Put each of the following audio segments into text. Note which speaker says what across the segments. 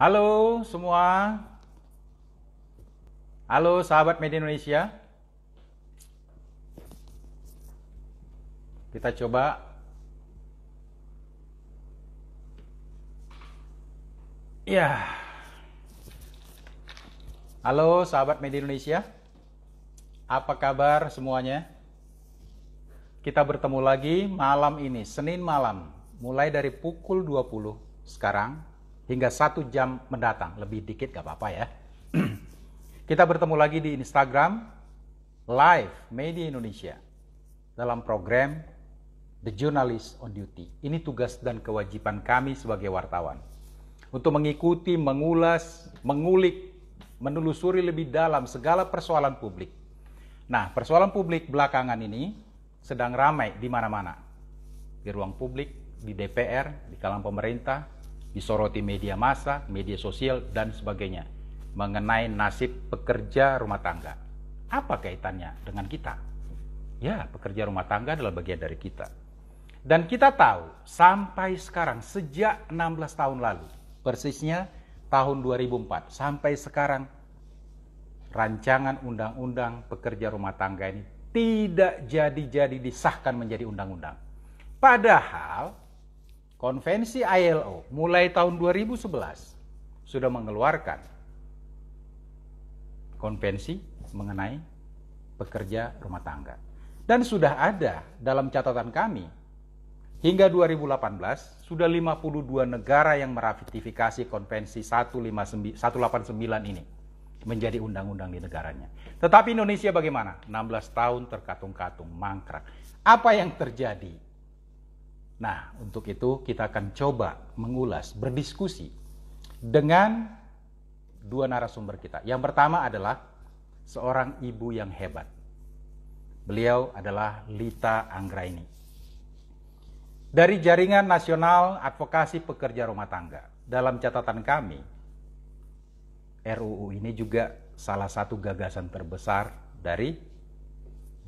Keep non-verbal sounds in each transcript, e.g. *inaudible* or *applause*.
Speaker 1: Halo semua. Halo sahabat media Indonesia. Kita coba Ya. Halo sahabat media Indonesia. Apa kabar semuanya? Kita bertemu lagi malam ini, Senin malam, mulai dari pukul 20 sekarang hingga satu jam mendatang. Lebih dikit gak apa-apa ya. *clears throat* Kita bertemu lagi di Instagram live Media Indonesia dalam program The Journalist on Duty. Ini tugas dan kewajiban kami sebagai wartawan untuk mengikuti, mengulas, mengulik, menelusuri lebih dalam segala persoalan publik. Nah, persoalan publik belakangan ini sedang ramai di mana-mana. Di ruang publik, di DPR, di kalangan pemerintah, disoroti media massa, media sosial, dan sebagainya mengenai nasib pekerja rumah tangga. Apa kaitannya dengan kita? Ya, pekerja rumah tangga adalah bagian dari kita. Dan kita tahu sampai sekarang sejak 16 tahun lalu, persisnya tahun 2004 sampai sekarang rancangan undang-undang pekerja rumah tangga ini tidak jadi-jadi disahkan menjadi undang-undang. Padahal Konvensi ILO mulai tahun 2011 sudah mengeluarkan konvensi mengenai pekerja rumah tangga. Dan sudah ada dalam catatan kami hingga 2018 sudah 52 negara yang meratifikasi konvensi 189 ini menjadi undang-undang di negaranya. Tetapi Indonesia bagaimana? 16 tahun terkatung-katung, mangkrak. Apa yang terjadi? Nah, untuk itu kita akan coba mengulas, berdiskusi dengan dua narasumber kita. Yang pertama adalah seorang ibu yang hebat. Beliau adalah Lita Anggraini. Dari Jaringan Nasional Advokasi Pekerja Rumah Tangga, dalam catatan kami, RUU ini juga salah satu gagasan terbesar dari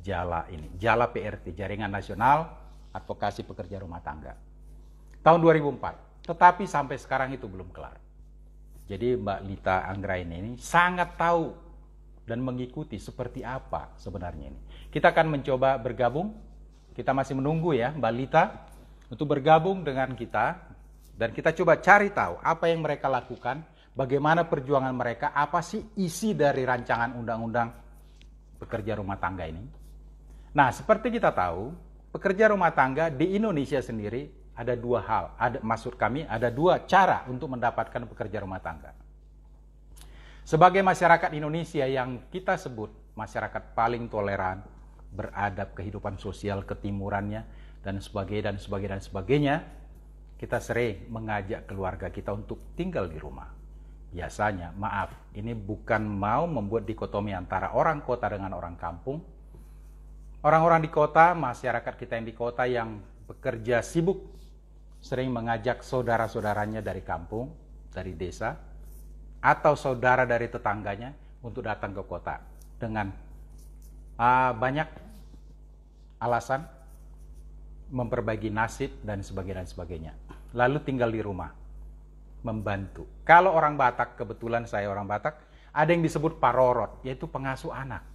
Speaker 1: Jala ini, Jala PRT, Jaringan Nasional advokasi pekerja rumah tangga. Tahun 2004, tetapi sampai sekarang itu belum kelar. Jadi Mbak Lita Anggraini ini sangat tahu dan mengikuti seperti apa sebenarnya ini. Kita akan mencoba bergabung, kita masih menunggu ya Mbak Lita untuk bergabung dengan kita dan kita coba cari tahu apa yang mereka lakukan, bagaimana perjuangan mereka, apa sih isi dari rancangan undang-undang pekerja rumah tangga ini. Nah, seperti kita tahu, pekerja rumah tangga di Indonesia sendiri ada dua hal, ada, maksud kami ada dua cara untuk mendapatkan pekerja rumah tangga. Sebagai masyarakat Indonesia yang kita sebut masyarakat paling toleran, beradab kehidupan sosial ketimurannya, dan sebagainya, dan sebagainya, dan sebagainya, kita sering mengajak keluarga kita untuk tinggal di rumah. Biasanya, maaf, ini bukan mau membuat dikotomi antara orang kota dengan orang kampung, Orang-orang di kota, masyarakat kita yang di kota yang bekerja sibuk, sering mengajak saudara-saudaranya dari kampung, dari desa, atau saudara dari tetangganya untuk datang ke kota dengan uh, banyak alasan memperbaiki nasib dan sebagainya dan sebagainya. Lalu tinggal di rumah membantu. Kalau orang Batak kebetulan saya orang Batak, ada yang disebut parorot yaitu pengasuh anak.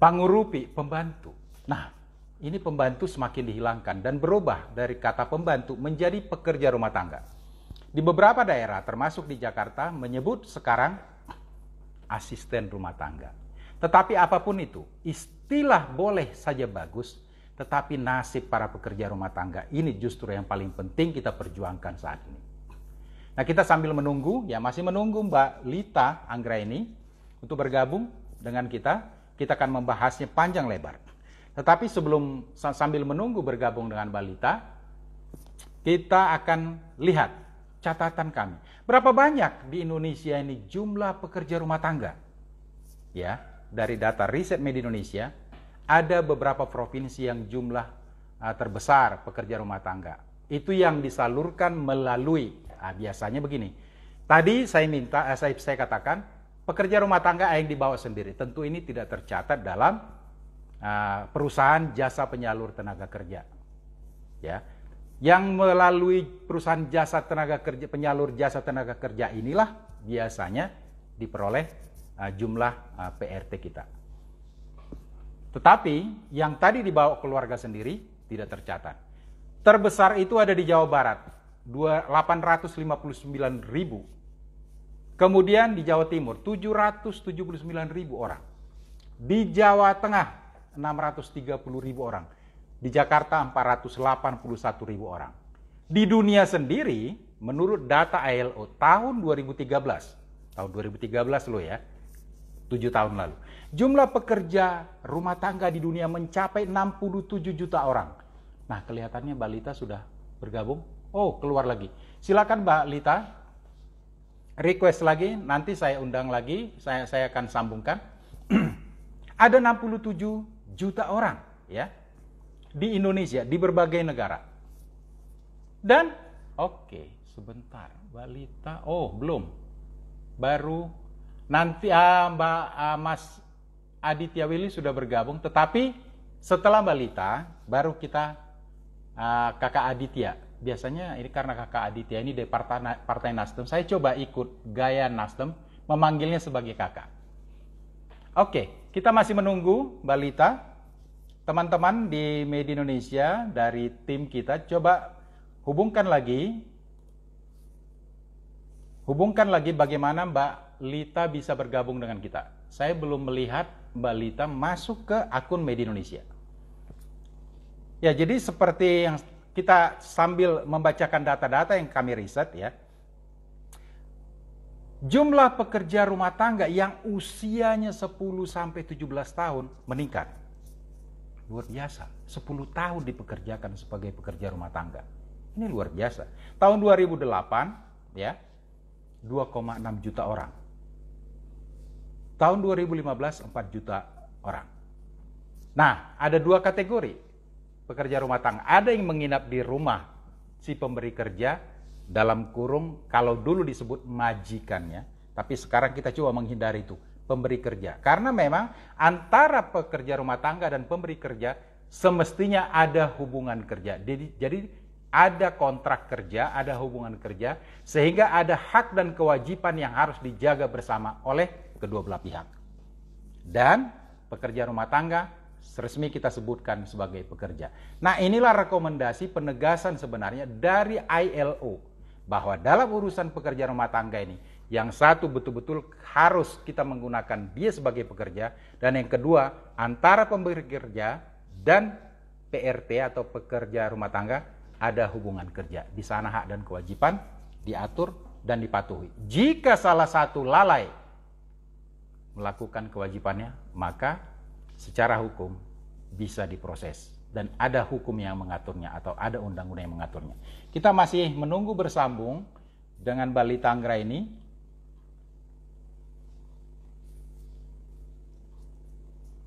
Speaker 1: Pangurupi, pembantu. Nah, ini pembantu semakin dihilangkan dan berubah dari kata pembantu menjadi pekerja rumah tangga. Di beberapa daerah, termasuk di Jakarta, menyebut sekarang asisten rumah tangga. Tetapi apapun itu, istilah boleh saja bagus, tetapi nasib para pekerja rumah tangga ini justru yang paling penting kita perjuangkan saat ini. Nah kita sambil menunggu, ya masih menunggu Mbak Lita Anggra ini untuk bergabung dengan kita kita akan membahasnya panjang lebar. Tetapi sebelum sambil menunggu bergabung dengan balita, kita akan lihat catatan kami. Berapa banyak di Indonesia ini jumlah pekerja rumah tangga? Ya, dari data riset Medi Indonesia, ada beberapa provinsi yang jumlah terbesar pekerja rumah tangga. Itu yang disalurkan melalui, nah, biasanya begini. Tadi saya minta, eh, saya, saya katakan pekerja rumah tangga yang dibawa sendiri. Tentu ini tidak tercatat dalam uh, perusahaan jasa penyalur tenaga kerja. Ya. Yang melalui perusahaan jasa tenaga kerja penyalur jasa tenaga kerja inilah biasanya diperoleh uh, jumlah uh, ah, PRT kita. Tetapi yang tadi dibawa keluarga sendiri tidak tercatat. Terbesar itu ada di Jawa Barat, 859 Kemudian di Jawa Timur 779 ribu orang. Di Jawa Tengah 630 ribu orang. Di Jakarta 481 ribu orang. Di dunia sendiri menurut data ILO tahun 2013. Tahun 2013 loh ya. 7 tahun lalu. Jumlah pekerja rumah tangga di dunia mencapai 67 juta orang. Nah, kelihatannya Balita sudah bergabung. Oh, keluar lagi. Silakan Balita request lagi, nanti saya undang lagi, saya saya akan sambungkan. *clears throat* Ada 67 juta orang ya di Indonesia, di berbagai negara. Dan oke, okay, sebentar, balita. Oh, belum. Baru nanti ah, Mbak ah, Mas Aditya Willy sudah bergabung, tetapi setelah balita baru kita ah, Kakak Aditya biasanya ini karena kakak Aditya ini dari partai, partai Nasdem, saya coba ikut gaya Nasdem, memanggilnya sebagai kakak. Oke, kita masih menunggu Mbak Lita. Teman-teman di Media Indonesia dari tim kita, coba hubungkan lagi. Hubungkan lagi bagaimana Mbak Lita bisa bergabung dengan kita. Saya belum melihat Mbak Lita masuk ke akun Media Indonesia. Ya, jadi seperti yang kita sambil membacakan data-data yang kami riset ya. Jumlah pekerja rumah tangga yang usianya 10 sampai 17 tahun meningkat. Luar biasa. 10 tahun dipekerjakan sebagai pekerja rumah tangga. Ini luar biasa. Tahun 2008 ya 2,6 juta orang. Tahun 2015 4 juta orang. Nah, ada dua kategori pekerja rumah tangga. Ada yang menginap di rumah si pemberi kerja dalam kurung kalau dulu disebut majikannya, tapi sekarang kita coba menghindari itu, pemberi kerja. Karena memang antara pekerja rumah tangga dan pemberi kerja semestinya ada hubungan kerja. Jadi, jadi ada kontrak kerja, ada hubungan kerja, sehingga ada hak dan kewajiban yang harus dijaga bersama oleh kedua belah pihak. Dan pekerja rumah tangga resmi kita sebutkan sebagai pekerja. Nah, inilah rekomendasi penegasan sebenarnya dari ILO bahwa dalam urusan pekerja rumah tangga ini, yang satu betul-betul harus kita menggunakan dia sebagai pekerja, dan yang kedua antara pemberi kerja dan PRT atau pekerja rumah tangga ada hubungan kerja. Di sana hak dan kewajiban diatur dan dipatuhi. Jika salah satu lalai melakukan kewajibannya, maka secara hukum bisa diproses dan ada hukum yang mengaturnya atau ada undang-undang yang mengaturnya. Kita masih menunggu bersambung dengan Bali Tanggra ini.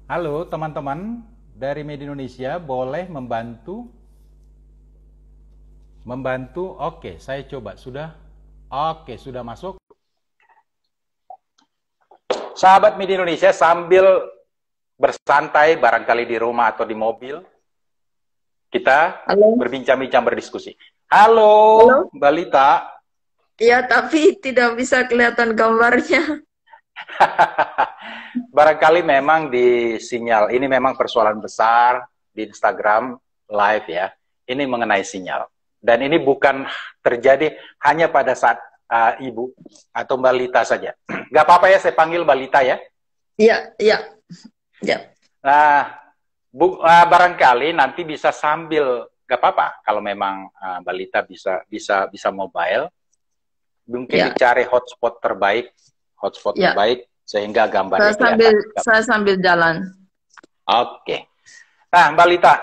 Speaker 1: Halo teman-teman dari Media Indonesia, boleh membantu? Membantu? Oke, saya coba. Sudah? Oke, sudah masuk. Sahabat Media Indonesia, sambil bersantai barangkali di rumah atau di mobil. Kita berbincang-bincang berdiskusi. Halo, Halo, Balita.
Speaker 2: ya tapi tidak bisa kelihatan gambarnya. *laughs*
Speaker 1: barangkali memang di sinyal. Ini memang persoalan besar di Instagram live ya. Ini mengenai sinyal. Dan ini bukan terjadi hanya pada saat uh, ibu atau Mbak Lita saja. *clears throat* nggak apa-apa ya, saya panggil Mbak Lita ya.
Speaker 2: Iya, iya. Ya.
Speaker 1: Nah, bu, uh, barangkali nanti bisa sambil gak apa-apa kalau memang uh, balita bisa bisa bisa mobile, mungkin ya. dicari hotspot terbaik, hotspot ya. terbaik sehingga gambar. saya sambil
Speaker 2: saya sambil jalan.
Speaker 1: Oke. Okay. Nah, Mbak Lita,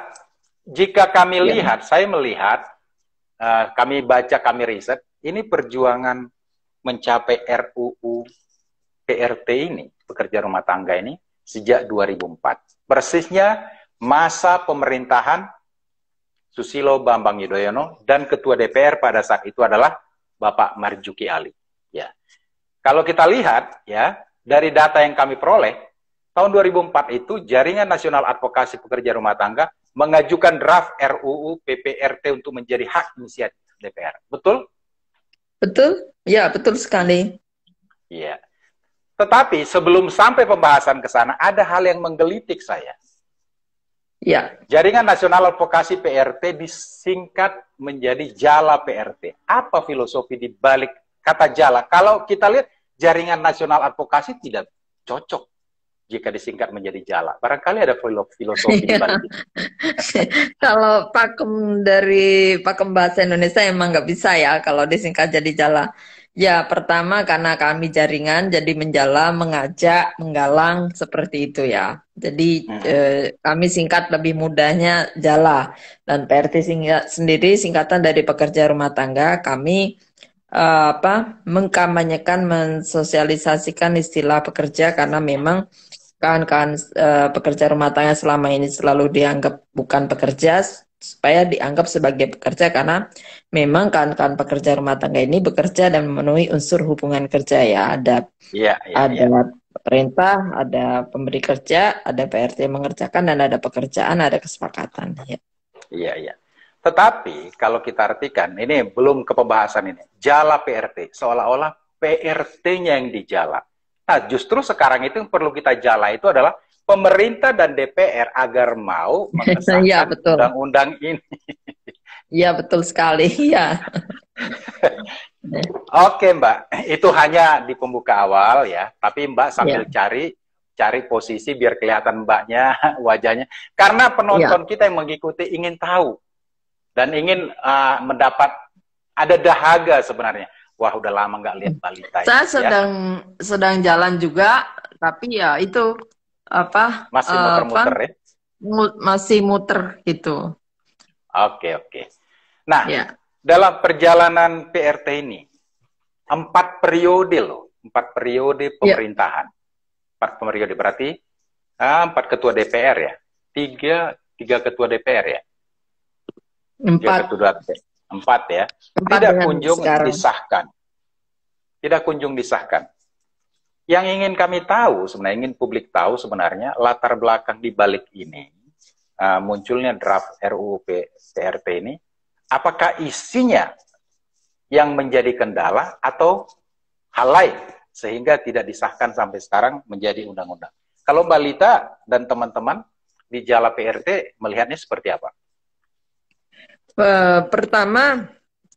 Speaker 1: jika kami ya. lihat, saya melihat, uh, kami baca, kami riset, ini perjuangan mencapai RUU PRT ini, pekerja rumah tangga ini, sejak 2004. Persisnya masa pemerintahan Susilo Bambang Yudhoyono dan Ketua DPR pada saat itu adalah Bapak Marjuki Ali. Ya. Kalau kita lihat ya dari data yang kami peroleh tahun 2004 itu Jaringan Nasional Advokasi Pekerja Rumah Tangga mengajukan draft RUU PPRT untuk menjadi hak inisiatif DPR. Betul?
Speaker 2: Betul? Ya, betul sekali.
Speaker 1: Iya. Tetapi sebelum sampai pembahasan ke sana, ada hal yang menggelitik saya. Ya. Jaringan Nasional Advokasi PRT disingkat menjadi Jala PRT. Apa filosofi di balik kata Jala? Kalau kita lihat Jaringan Nasional Advokasi tidak cocok jika disingkat menjadi jala. Barangkali ada filosofi di iya. balik
Speaker 2: *laughs* Kalau pakem dari pakem bahasa Indonesia emang nggak bisa ya kalau disingkat jadi jala. Ya, pertama karena kami jaringan jadi menjala, mengajak, menggalang seperti itu ya. Jadi hmm. eh, kami singkat lebih mudahnya jala dan PRT singkat, sendiri singkatan dari pekerja rumah tangga kami eh, apa mengkampanyekan mensosialisasikan istilah pekerja karena memang kawan-kawan eh, pekerja rumah tangga selama ini selalu dianggap bukan pekerja supaya dianggap sebagai pekerja karena memang kawan-kawan pekerja rumah tangga ini bekerja dan memenuhi unsur hubungan kerja ya ada
Speaker 3: ya, ya, ada ya.
Speaker 2: perintah ada pemberi kerja ada PRT yang mengerjakan dan ada pekerjaan ada kesepakatan ya
Speaker 1: iya iya tetapi kalau kita artikan ini belum ke pembahasan ini jala PRT seolah-olah PRT-nya yang dijala nah justru sekarang itu yang perlu kita jala itu adalah pemerintah dan DPR agar mau *laughs* iya, mengesahkan ya, betul. undang-undang ini.
Speaker 2: Iya betul sekali, *laughs* iya.
Speaker 1: *laughs* Oke Mbak, itu hanya di pembuka awal ya. Tapi Mbak iya. sambil ya. cari cari posisi biar kelihatan Mbaknya wajahnya. Karena iya. penonton ya. kita yang mengikuti ingin tahu dan ingin uh, mendapat ada dahaga sebenarnya. Wah udah lama nggak lihat balita. Saya ya. sedang
Speaker 2: sedang jalan juga, tapi ya itu apa masih eh, muter-muter uh, ya? Mu masih muter gitu.
Speaker 1: Oke okay, oke. Okay. Nah yeah. dalam perjalanan PRT ini empat periode loh, empat periode ya. pemerintahan, empat periode berarti ah, empat ketua DPR ya, tiga tiga ketua DPR ya. Empat. Tiga ketua DPR. Empat ya.
Speaker 3: Empat Tidak kunjung sekarang.
Speaker 1: disahkan. Tidak kunjung disahkan. Yang ingin kami tahu, sebenarnya ingin publik tahu sebenarnya latar belakang di balik ini uh, munculnya draft RUU PRT ini, apakah isinya yang menjadi kendala atau hal lain sehingga tidak disahkan sampai sekarang menjadi undang-undang. Kalau Mbak Lita dan teman-teman di Jala PRT melihatnya seperti apa?
Speaker 2: Eh, pertama,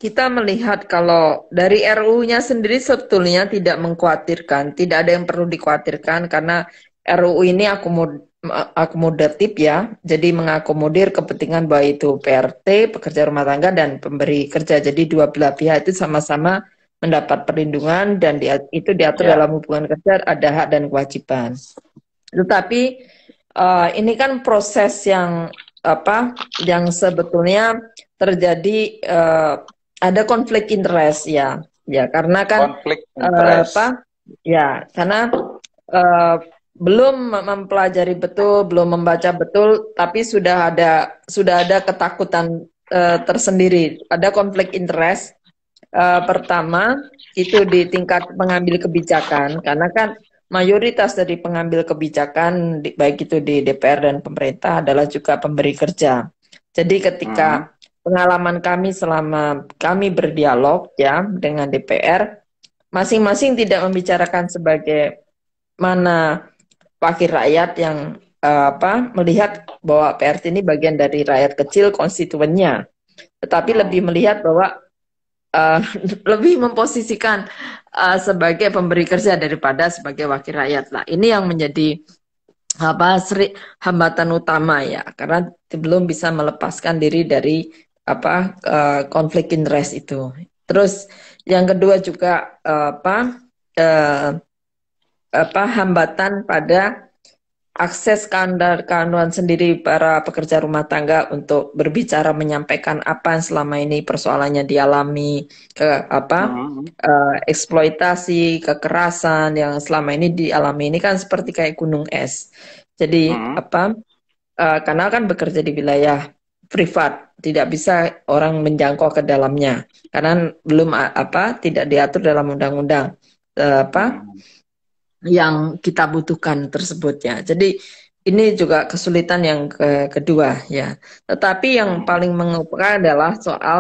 Speaker 2: kita melihat kalau dari ru nya sendiri sebetulnya tidak mengkhawatirkan, tidak ada yang perlu dikhawatirkan karena RUU ini akomod, akomodatif ya, jadi mengakomodir kepentingan baik itu PRT, pekerja rumah tangga dan pemberi kerja. Jadi dua belah pihak itu sama-sama mendapat perlindungan dan di, itu diatur ya. dalam hubungan kerja ada hak dan kewajiban. Tetapi uh, ini kan proses yang apa yang sebetulnya terjadi uh, ada konflik interest ya ya karena kan
Speaker 1: konflik eh, interest. Uh, apa
Speaker 2: ya karena uh, belum mempelajari betul belum membaca betul tapi sudah ada sudah ada ketakutan uh, tersendiri ada konflik interest uh, pertama itu di tingkat pengambil kebijakan karena kan mayoritas dari pengambil kebijakan baik itu di DPR dan pemerintah adalah juga pemberi kerja jadi ketika hmm pengalaman kami selama kami berdialog ya dengan DPR, masing-masing tidak membicarakan sebagai mana wakil rakyat yang eh, apa melihat bahwa PRT ini bagian dari rakyat kecil konstituennya, tetapi hmm. lebih melihat bahwa uh, *laughs* lebih memposisikan uh, sebagai pemberi kerja daripada sebagai wakil rakyat. lah ini yang menjadi apa seri, hambatan utama ya karena belum bisa melepaskan diri dari apa uh, konflik interest itu. Terus yang kedua juga uh, apa uh, apa hambatan pada akses kandar kanduan sendiri para pekerja rumah tangga untuk berbicara menyampaikan apa yang selama ini persoalannya dialami ke apa uh-huh. uh, eksploitasi kekerasan yang selama ini dialami ini kan seperti kayak gunung es jadi uh-huh. apa uh, karena kan bekerja di wilayah privat, tidak bisa orang menjangkau ke dalamnya karena belum apa tidak diatur dalam undang-undang eh, apa yang kita butuhkan tersebut ya. Jadi ini juga kesulitan yang ke kedua ya. Tetapi yang paling mengemuka adalah soal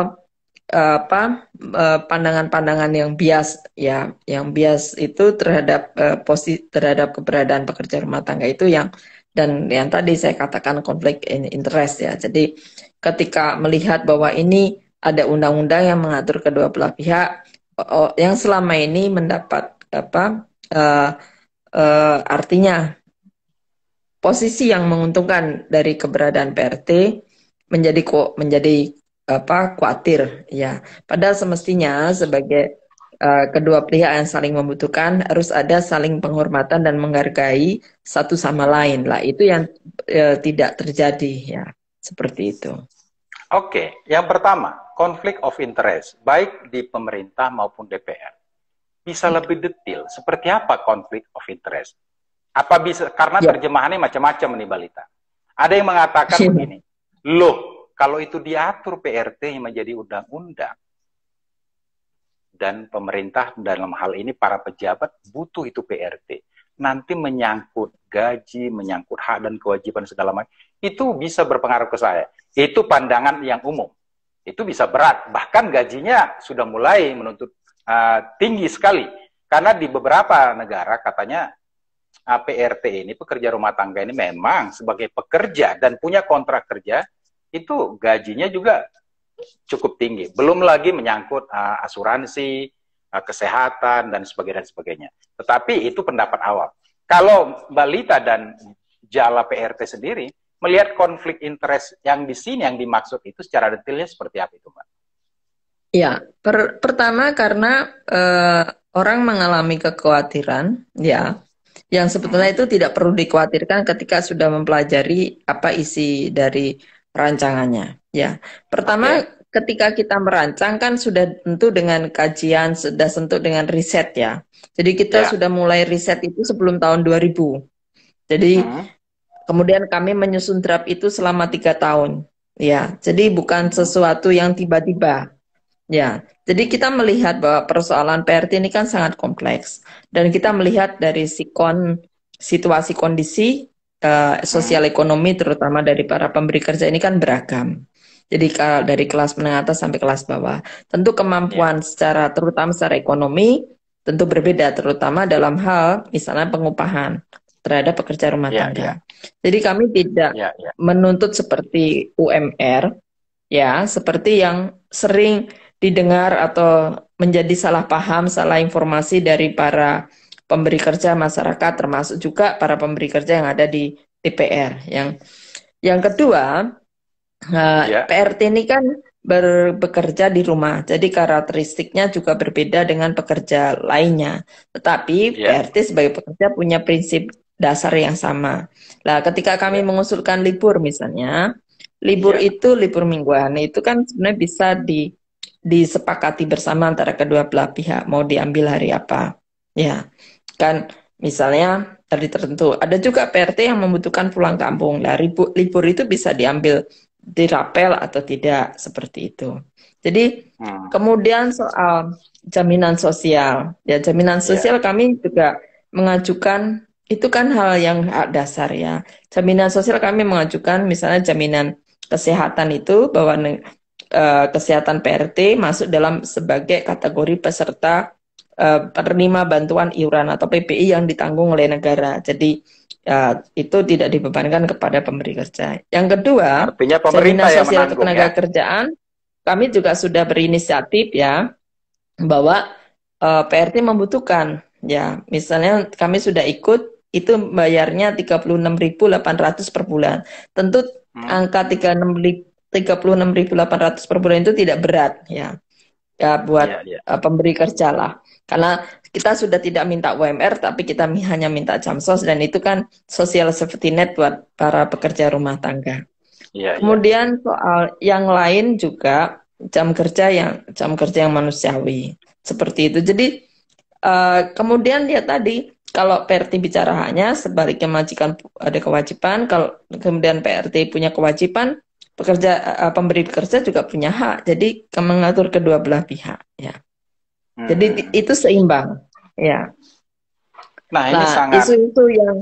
Speaker 2: eh, apa eh, pandangan-pandangan yang bias ya yang bias itu terhadap eh, posisi terhadap keberadaan pekerja rumah tangga itu yang dan yang tadi saya katakan konflik interest ya jadi ketika melihat bahwa ini ada undang-undang yang mengatur kedua belah pihak yang selama ini mendapat apa uh, uh, artinya posisi yang menguntungkan dari keberadaan PRT menjadi kok menjadi apa khawatir ya padahal semestinya sebagai e, kedua pihak yang saling membutuhkan harus ada saling penghormatan dan menghargai satu sama lain lah itu yang uh, tidak terjadi ya seperti itu.
Speaker 1: Oke, yang pertama, konflik of interest, baik di pemerintah maupun DPR. Bisa hmm. lebih detail, seperti apa konflik of interest? Apa bisa, karena ya. terjemahannya macam-macam nih Balita. Ada yang mengatakan Sini. begini, loh, kalau itu diatur PRT yang menjadi undang-undang, dan pemerintah dalam hal ini para pejabat butuh itu PRT. Nanti menyangkut gaji, menyangkut hak dan kewajiban segala macam, itu bisa berpengaruh ke saya. Itu pandangan yang umum. Itu bisa berat, bahkan gajinya sudah mulai menuntut uh, tinggi sekali. Karena di beberapa negara katanya APRT ini pekerja rumah tangga ini memang sebagai pekerja dan punya kontrak kerja itu gajinya juga cukup tinggi. Belum lagi menyangkut uh, asuransi, uh, kesehatan dan sebagainya dan sebagainya. Tetapi itu pendapat awal. Kalau Mbak Lita dan Jala PRT sendiri melihat konflik interest yang di sini yang dimaksud itu secara detailnya seperti apa itu, Mbak?
Speaker 2: Ya, per pertama karena uh, orang mengalami kekhawatiran, ya, yang sebetulnya itu tidak perlu dikhawatirkan ketika sudah mempelajari apa isi dari rancangannya, ya. Pertama, okay. ketika kita merancang kan sudah tentu dengan kajian, sudah sentuh dengan riset ya. Jadi kita ya. sudah mulai riset itu sebelum tahun 2000. Jadi -huh. Hmm. Kemudian kami menyusun draft itu selama tiga tahun. Ya, jadi bukan sesuatu yang tiba-tiba. Ya, jadi kita melihat bahwa persoalan PRT ini kan sangat kompleks dan kita melihat dari sikon situasi kondisi uh, sosial ekonomi terutama dari para pemberi kerja ini kan beragam. Jadi dari kelas menengah atas sampai kelas bawah, tentu kemampuan ya. secara terutama secara ekonomi tentu berbeda terutama dalam hal misalnya pengupahan terhadap pekerja rumah yeah, tangga. Yeah. Jadi kami tidak yeah, yeah. menuntut seperti UMR ya, seperti yang sering didengar atau menjadi salah paham, salah informasi dari para pemberi kerja masyarakat termasuk juga para pemberi kerja yang ada di TPR. Yang yang kedua, yeah. Ya. PRT ini kan bekerja di rumah. Jadi karakteristiknya juga berbeda dengan pekerja lainnya. Tetapi yeah. PRT sebagai pekerja punya prinsip dasar yang sama. Nah, ketika kami iya. mengusulkan libur misalnya, libur ya. itu libur mingguan itu kan sebenarnya bisa di disepakati bersama antara kedua belah pihak mau diambil hari apa. Ya. Kan misalnya tadi tertentu. Ada juga PRT yang membutuhkan pulang kampung. Nah, libur, libur itu bisa diambil dirapel atau tidak seperti itu. Jadi hmm. kemudian soal jaminan sosial, ya jaminan iya. sosial yeah. kami juga mengajukan itu kan hal yang dasar ya. Jaminan sosial kami mengajukan misalnya jaminan kesehatan itu bahwa uh, kesehatan PRT masuk dalam sebagai kategori peserta uh, penerima bantuan iuran atau PPI yang ditanggung oleh negara. Jadi uh, itu tidak dibebankan kepada pemberi kerja. Yang kedua, Artinya jaminan sosial tenaga ya? kerjaan kami juga sudah berinisiatif ya bahwa uh, PRT membutuhkan ya misalnya kami sudah ikut itu bayarnya 36.800 per bulan. Tentu hmm. angka 36.800 per bulan itu tidak berat ya. Ya buat yeah, yeah. Uh, pemberi kerja lah. Karena kita sudah tidak minta UMR tapi kita hanya minta jam sos dan itu kan social safety net buat para pekerja rumah tangga. Yeah, iya. Kemudian soal yang lain juga jam kerja yang jam kerja yang manusiawi seperti itu. Jadi uh, kemudian dia tadi kalau PRT bicara hanya sebaliknya majikan ada kewajiban, kalau kemudian PRT punya kewajiban, pekerja pemberi kerja juga punya hak. Jadi mengatur kedua belah pihak, ya. Hmm. Jadi itu seimbang, ya. Nah, ini nah, sangat isu-isu yang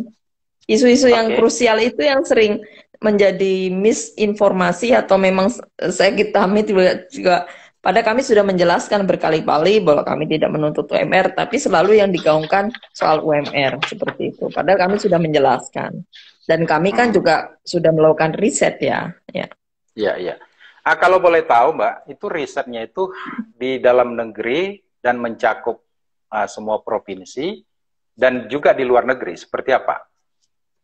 Speaker 2: isu-isu okay. yang krusial itu yang sering menjadi misinformasi atau memang saya kita juga, juga pada kami sudah menjelaskan berkali-kali bahwa kami tidak menuntut UMR, tapi selalu yang digaungkan soal UMR seperti itu. Padahal kami sudah menjelaskan dan kami kan hmm. juga sudah melakukan riset ya. Ya,
Speaker 1: ya. ya. Ah, kalau boleh tahu Mbak, itu risetnya itu di dalam negeri dan mencakup uh, semua provinsi dan juga di luar negeri. Seperti apa?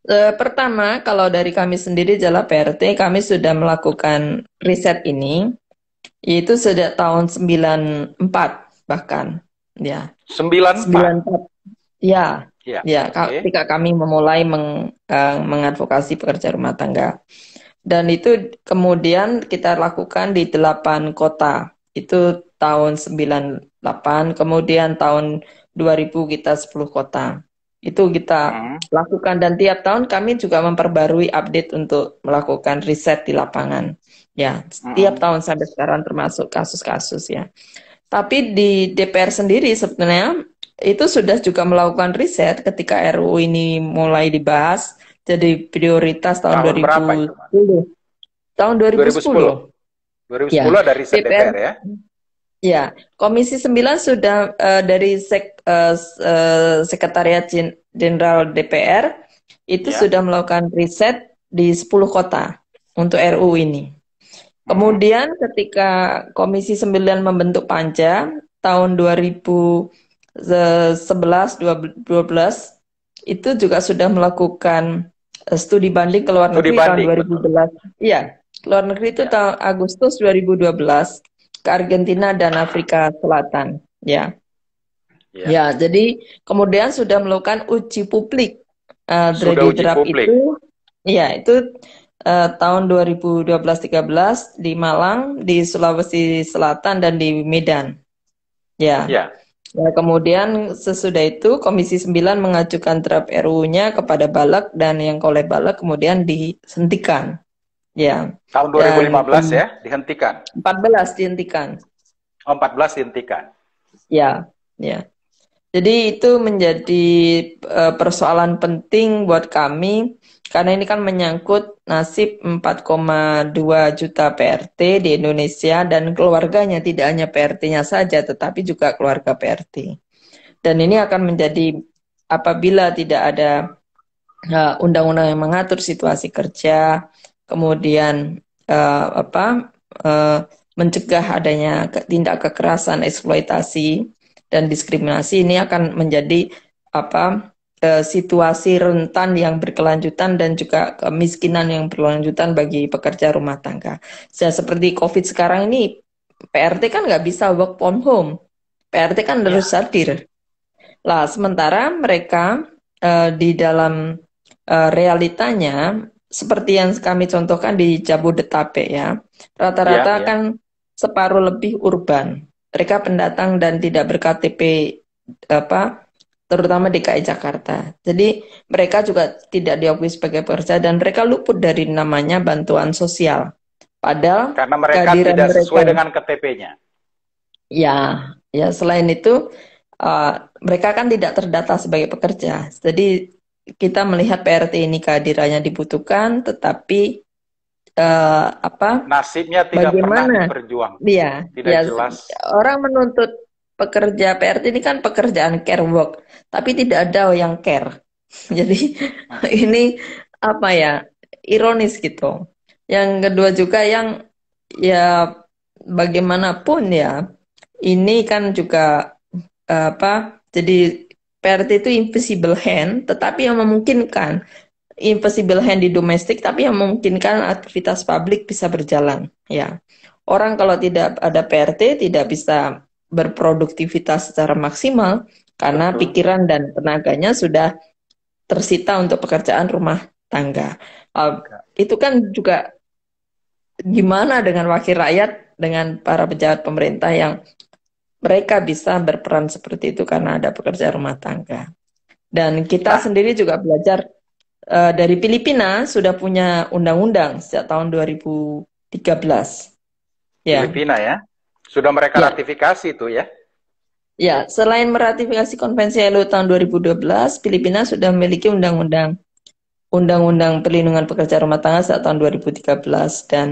Speaker 2: E, pertama, kalau dari kami sendiri Jala PRT, kami sudah melakukan riset ini itu sejak tahun 94 bahkan, ya.
Speaker 1: 94. Ya. Ya, ya
Speaker 2: okay. ketika kami memulai meng, uh, mengadvokasi pekerja rumah tangga. Dan itu kemudian kita lakukan di 8 kota. Itu tahun 98, kemudian tahun 2000 kita 10 kota. Itu kita hmm. lakukan dan tiap tahun kami juga memperbarui update untuk melakukan riset di lapangan ya setiap tahun sampai sekarang termasuk kasus-kasus ya. Tapi di DPR sendiri sebenarnya itu sudah juga melakukan riset ketika RU ini mulai dibahas jadi prioritas tahun, tahun 2010. Tahun 2010. 2010. 2010 ya. ada DPR, DPR ya. Ya, Komisi 9 sudah uh, dari sek, uh, Sekretariat Jenderal DPR itu ya. sudah melakukan riset di 10 kota untuk RU ini. Kemudian ketika Komisi 9 membentuk Panja tahun 2011 2012 itu juga sudah melakukan eh, studi banding ke luar negeri tahun 2012. Iya, luar negeri itu ya. tahun Agustus 2012 ke Argentina dan Afrika Selatan, ya. Ya, ya jadi kemudian sudah melakukan uji publik uh, sudah uji draft publik. itu. Iya, itu uh, tahun 2012-13 di Malang, di Sulawesi Selatan dan di Medan. Ya. ya. Ya, kemudian sesudah itu Komisi 9 mengajukan draft RU-nya kepada Balak dan yang oleh Balak kemudian dihentikan. Ya. Tahun 2015 dan, ya,
Speaker 1: dihentikan. 14 dihentikan. Oh, 14 dihentikan.
Speaker 2: Ya, ya. Jadi itu menjadi eh, persoalan penting buat kami karena ini kan menyangkut nasib 4,2 juta PRT di Indonesia dan keluarganya tidak hanya PRT-nya saja tetapi juga keluarga PRT. Dan ini akan menjadi apabila tidak ada eh, undang-undang uh, yang mengatur situasi kerja, kemudian uh, apa uh, mencegah adanya tindak kekerasan, eksploitasi dan diskriminasi ini akan menjadi apa Eh, situasi rentan yang berkelanjutan dan juga kemiskinan yang berkelanjutan bagi pekerja rumah tangga. Saya seperti COVID sekarang ini, PRT kan nggak bisa work from home. PRT kan ya. hadir. Lah, sementara mereka uh, di dalam uh, realitanya seperti yang kami contohkan di Jabodetabek ya, rata-rata ya, ya. kan separuh lebih urban. Mereka pendatang dan tidak berKTP apa terutama DKI Jakarta. Jadi mereka juga tidak diakui sebagai pekerja dan mereka luput dari namanya bantuan sosial. Padahal karena mereka tidak sesuai mereka, dengan KTP-nya. Ya, ya selain itu uh, mereka kan tidak terdata sebagai pekerja. Jadi kita melihat PRT ini kehadirannya dibutuhkan, tetapi uh, apa
Speaker 1: nasibnya tidak bagaimana? pernah berjuang. Iya, tidak ya, jelas.
Speaker 2: Orang menuntut pekerja PRT ini kan pekerjaan care work, tapi tidak ada yang care. *laughs* Jadi *laughs* ini apa ya ironis gitu. Yang kedua juga yang ya bagaimanapun ya ini kan juga eh, apa jadi PRT itu invisible hand, tetapi yang memungkinkan invisible hand di domestik, tapi yang memungkinkan aktivitas publik bisa berjalan. Ya, orang kalau tidak ada PRT tidak bisa berproduktivitas secara maksimal karena Betul. pikiran dan tenaganya sudah tersita untuk pekerjaan rumah tangga. Uh, itu kan juga gimana dengan wakil rakyat dengan para pejabat pemerintah yang mereka bisa berperan seperti itu karena ada pekerjaan rumah tangga. Dan kita sendiri juga belajar uh, dari Filipina sudah punya undang-undang sejak tahun 2013.
Speaker 1: Ya. Filipina ya? Sudah mereka ya. ratifikasi itu ya?
Speaker 2: Ya, selain meratifikasi Konvensi ILO tahun 2012, Filipina sudah memiliki undang-undang Undang-Undang Perlindungan Pekerja Rumah Tangga sejak tahun 2013 dan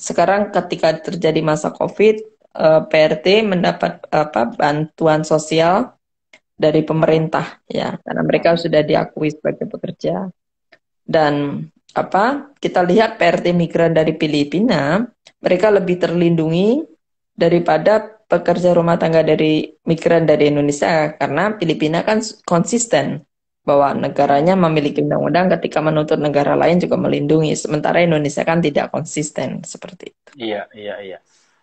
Speaker 2: sekarang ketika terjadi masa COVID, eh, PRT mendapat apa bantuan sosial dari pemerintah ya karena mereka sudah diakui sebagai pekerja dan apa kita lihat PRT migran dari Filipina mereka lebih terlindungi daripada pekerja rumah tangga dari migran dari Indonesia karena Filipina kan konsisten bahwa negaranya memiliki undang-undang ketika menuntut negara lain juga melindungi sementara Indonesia kan tidak konsisten seperti
Speaker 1: itu. Iya, iya, iya.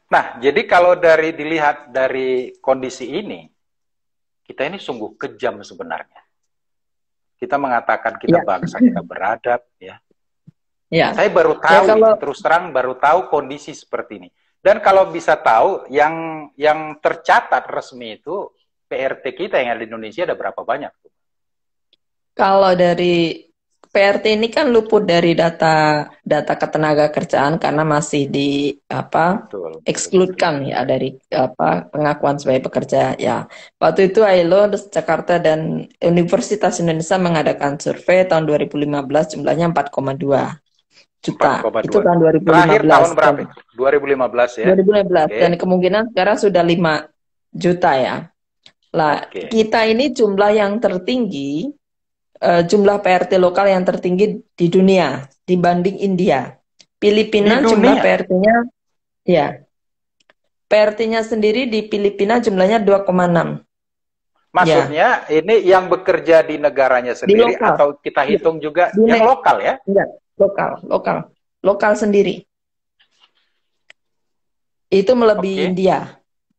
Speaker 1: Nah, jadi kalau dari dilihat dari kondisi ini kita ini sungguh kejam sebenarnya. Kita mengatakan kita ya. bangsa kita beradab ya. Ya. Saya baru ya, tahu ya, kalau... terus terang baru tahu kondisi seperti ini dan kalau bisa tahu yang yang tercatat resmi itu PRT kita yang ada di Indonesia ada berapa banyak
Speaker 2: Kalau dari PRT ini kan luput dari data data ketenaga kerjaan karena masih di apa ekskludkan ya dari apa pengakuan sebagai pekerja ya. Waktu itu ILO Jakarta dan Universitas Indonesia mengadakan survei tahun 2015 jumlahnya 4,2 juta. itu tahun 2015. Terakhir tahun
Speaker 1: berapa? 2015 kan? ya. 2015 okay. dan
Speaker 2: kemungkinan sekarang sudah 5 juta ya. Lah, okay. kita ini jumlah yang tertinggi uh, jumlah PRT lokal yang tertinggi di dunia dibanding India. Filipina di jumlah PRT-nya ya. PRT-nya sendiri di Filipina jumlahnya
Speaker 1: 2,6. Maksudnya ya. ini yang bekerja di negaranya sendiri di atau kita iya. hitung ya. juga di yang lokal ya?
Speaker 2: Enggak lokal lokal lokal sendiri itu melebihi okay. India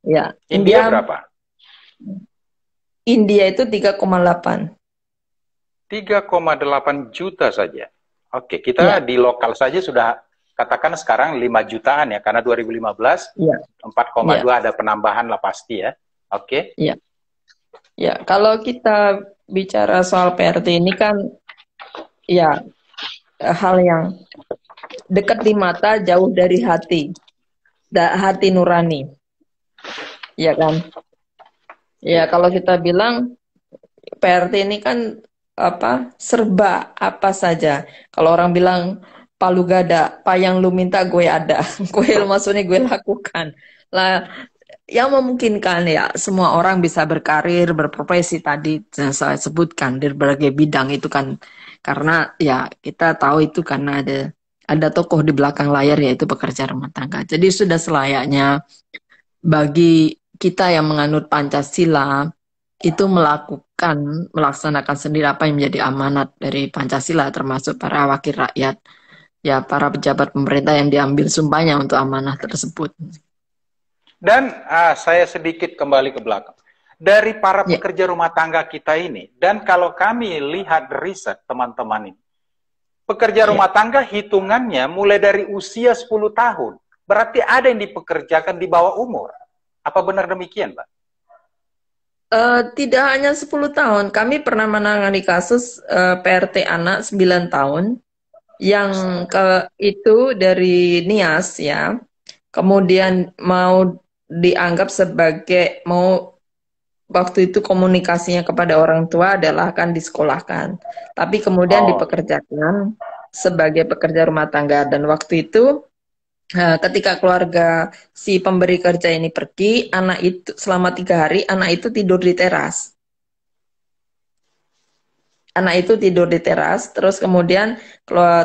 Speaker 2: ya India, India berapa India itu 3,8
Speaker 1: 3,8 juta saja oke okay, kita ya. di lokal saja sudah katakan sekarang 5 jutaan ya karena 2015 ya. 4,2 ya. ada penambahan lah pasti ya oke okay.
Speaker 2: ya ya kalau kita bicara soal PRT ini kan ya Eh, hal yang dekat di mata, jauh dari hati. Da, hati nurani. Ya kan? Ya, kalau kita bilang PRT ini kan apa? serba apa saja. Kalau orang bilang palu gada, payang yang lu minta gue ada. *laughs* Gue maksudnya gue lakukan. Lah yang memungkinkan ya semua orang bisa berkarir, berprofesi tadi yang saya sebutkan di berbagai bidang itu kan karena ya kita tahu itu karena ada ada tokoh di belakang layar yaitu pekerja rumah tangga. Jadi sudah selayaknya bagi kita yang menganut Pancasila itu melakukan melaksanakan sendiri apa yang menjadi amanat dari Pancasila termasuk para wakil rakyat ya para pejabat pemerintah yang diambil sumpahnya untuk amanah tersebut.
Speaker 1: Dan ah, saya sedikit kembali ke belakang dari para ya. pekerja rumah tangga kita ini. Dan kalau kami lihat riset teman-teman ini, pekerja ya. rumah tangga hitungannya mulai dari usia 10 tahun. Berarti ada yang dipekerjakan di bawah umur. Apa benar demikian, Pak?
Speaker 2: Uh, tidak hanya 10 tahun, kami pernah menangani kasus uh, eh, PRT anak 9 tahun yang ke itu dari Nias ya. Kemudian mau dianggap sebagai mau waktu itu komunikasinya kepada orang tua adalah akan disekolahkan, tapi kemudian oh. dipekerjakan sebagai pekerja rumah tangga dan waktu itu ketika keluarga si pemberi kerja ini pergi, anak itu selama tiga hari anak itu tidur di teras. Anak itu tidur di teras, terus kemudian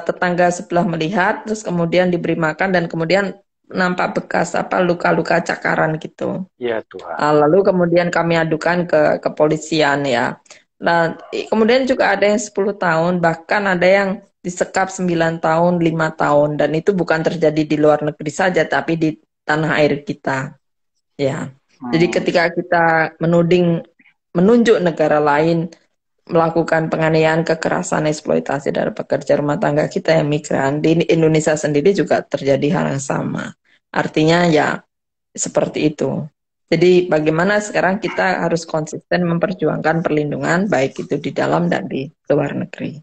Speaker 2: tetangga sebelah melihat, terus kemudian diberi makan dan kemudian nampak bekas apa luka-luka cakaran gitu.
Speaker 3: Ya Tuhan. Ah,
Speaker 2: lalu kemudian kami adukan ke kepolisian ya. Nah, kemudian juga ada yang 10 tahun, bahkan ada yang disekap 9 tahun, lima tahun dan itu bukan terjadi di luar negeri saja tapi di tanah air kita. Ya. Hmm. Jadi ketika kita menuding menunjuk negara lain melakukan penganiayaan, kekerasan, eksploitasi dari pekerja rumah tangga kita yang migran di Indonesia sendiri juga terjadi hal yang sama. Artinya ya seperti itu. Jadi bagaimana sekarang kita harus konsisten memperjuangkan perlindungan baik itu di dalam dan di luar negeri.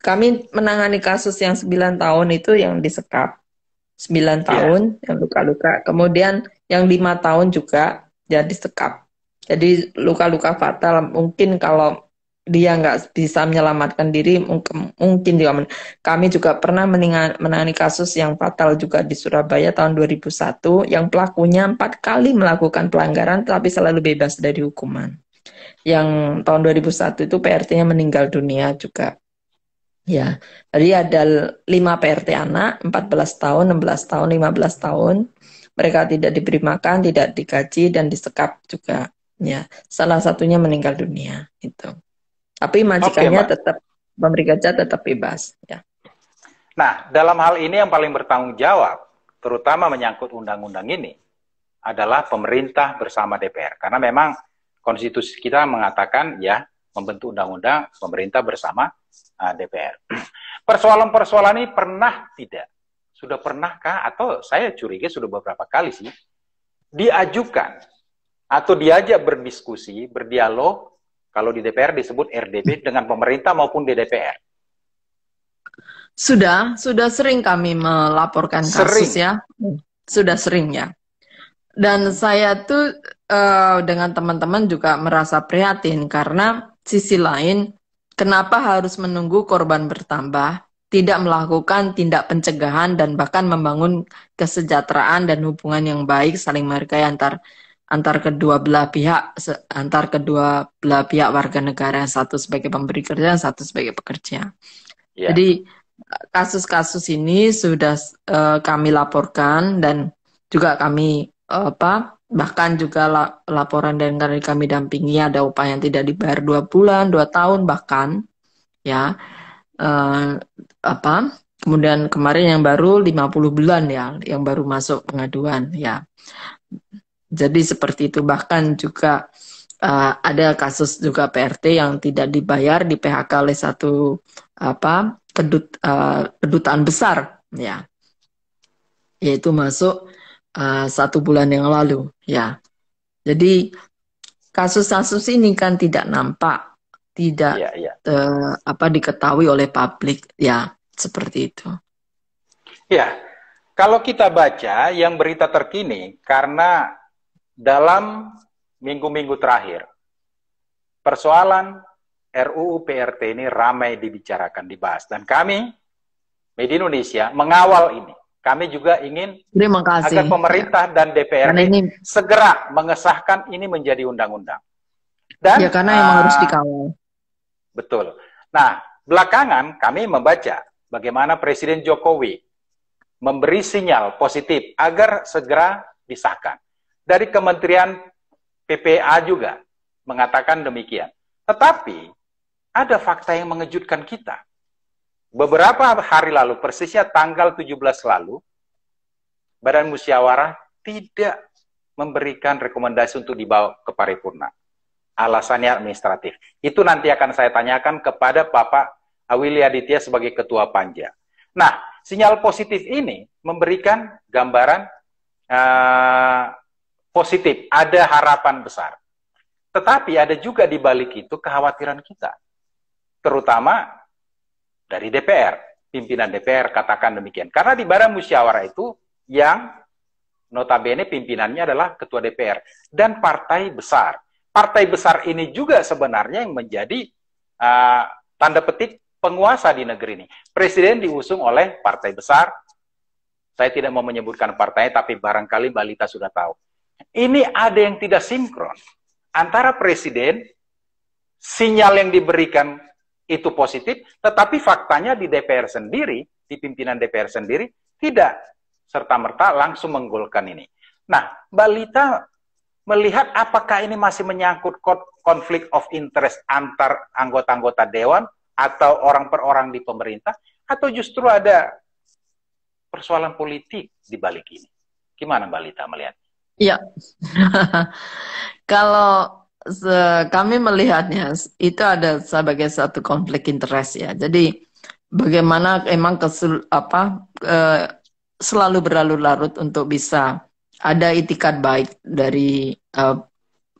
Speaker 2: Kami menangani kasus yang 9 tahun itu yang disekap. 9 iya. tahun yeah. yang luka-luka. Kemudian yang 5 tahun juga jadi sekap. Jadi luka-luka fatal mungkin kalau dia nggak bisa menyelamatkan diri mungkin, mungkin dia kami juga pernah menangani kasus yang fatal juga di Surabaya tahun 2001 yang pelakunya empat kali melakukan pelanggaran tapi selalu bebas dari hukuman yang tahun 2001 itu PRT-nya meninggal dunia juga ya jadi ada 5 PRT anak 14 tahun 16 tahun 15 tahun mereka tidak diberi makan tidak digaji dan disekap juga ya salah satunya meninggal dunia itu tapi majikannya okay, tetap pemberi kerja tetap bebas. Ya.
Speaker 1: Nah, dalam hal ini yang paling bertanggung jawab, terutama menyangkut undang-undang ini, adalah pemerintah bersama DPR. Karena memang konstitusi kita mengatakan ya membentuk undang-undang pemerintah bersama uh, ah, DPR. *clears throat* Persoalan-persoalan ini pernah tidak? Sudah pernahkah atau saya curiga sudah beberapa kali sih diajukan atau diajak berdiskusi, berdialog kalau di DPR disebut RDP *laughs* dengan pemerintah maupun di DPR.
Speaker 2: Sudah, sudah sering kami melaporkan kasus ya. Sudah sering ya. Dan saya tuh uh, dengan teman-teman juga merasa prihatin karena sisi lain kenapa harus menunggu korban bertambah, tidak melakukan tindak pencegahan dan bahkan membangun kesejahteraan dan hubungan yang baik saling menghargai antar antar kedua belah pihak antar kedua belah pihak warga negara yang satu sebagai pemberi kerja yang satu sebagai pekerja. Yeah. Jadi kasus-kasus ini sudah uh, kami laporkan dan juga kami uh, apa bahkan juga la laporan dan kami kami dampingi ada upaya yang tidak dibayar dua bulan dua tahun bahkan ya uh, apa kemudian kemarin yang baru 50 bulan ya yang baru masuk pengaduan ya jadi seperti itu bahkan juga uh, ada kasus juga PRT yang tidak dibayar di PHK oleh satu apa kedut uh, kedutaan besar ya yaitu masuk uh, satu bulan yang lalu ya jadi kasus-kasus ini kan tidak nampak tidak ya, ya. Uh, apa diketahui oleh publik ya seperti itu
Speaker 1: ya kalau kita baca yang berita terkini karena dalam minggu-minggu terakhir, persoalan RUU PRT ini ramai dibicarakan, dibahas. Dan kami, media Indonesia, mengawal ini. Kami juga ingin
Speaker 2: kasih. agar pemerintah
Speaker 1: dan DPR ini segera mengesahkan ini menjadi undang-undang.
Speaker 2: Dan ya karena uh, harus dikawal.
Speaker 1: Betul. Nah, belakangan kami membaca bagaimana Presiden Jokowi memberi sinyal positif agar segera disahkan dari Kementerian PPA juga mengatakan demikian. Tetapi ada fakta yang mengejutkan kita. Beberapa hari lalu, persisnya tanggal 17 lalu, Badan Musyawarah tidak memberikan rekomendasi untuk dibawa ke paripurna. Alasannya administratif. Itu nanti akan saya tanyakan kepada Bapak Awili Aditya sebagai Ketua Panja. Nah, sinyal positif ini memberikan gambaran uh, positif, ada harapan besar. Tetapi ada juga di balik itu kekhawatiran kita. Terutama dari DPR, pimpinan DPR katakan demikian. Karena di barang musyawarah itu yang notabene pimpinannya adalah ketua DPR dan partai besar. Partai besar ini juga sebenarnya yang menjadi uh, tanda petik penguasa di negeri ini. Presiden diusung oleh partai besar. Saya tidak mau menyebutkan partainya, tapi barangkali balita sudah tahu. Ini ada yang tidak sinkron antara presiden sinyal yang diberikan itu positif, tetapi faktanya di DPR sendiri, di pimpinan DPR sendiri tidak serta merta langsung menggolkan ini. Nah, Balita melihat apakah ini masih menyangkut konflik of interest antar anggota-anggota dewan atau orang per orang di pemerintah atau justru ada persoalan politik di balik ini. Gimana Mbak Lita melihat?
Speaker 2: Iya. *laughs* Kalau kami melihatnya itu ada sebagai satu konflik interest ya. Jadi bagaimana emang kesul apa e selalu berlalu larut untuk bisa ada itikad baik dari e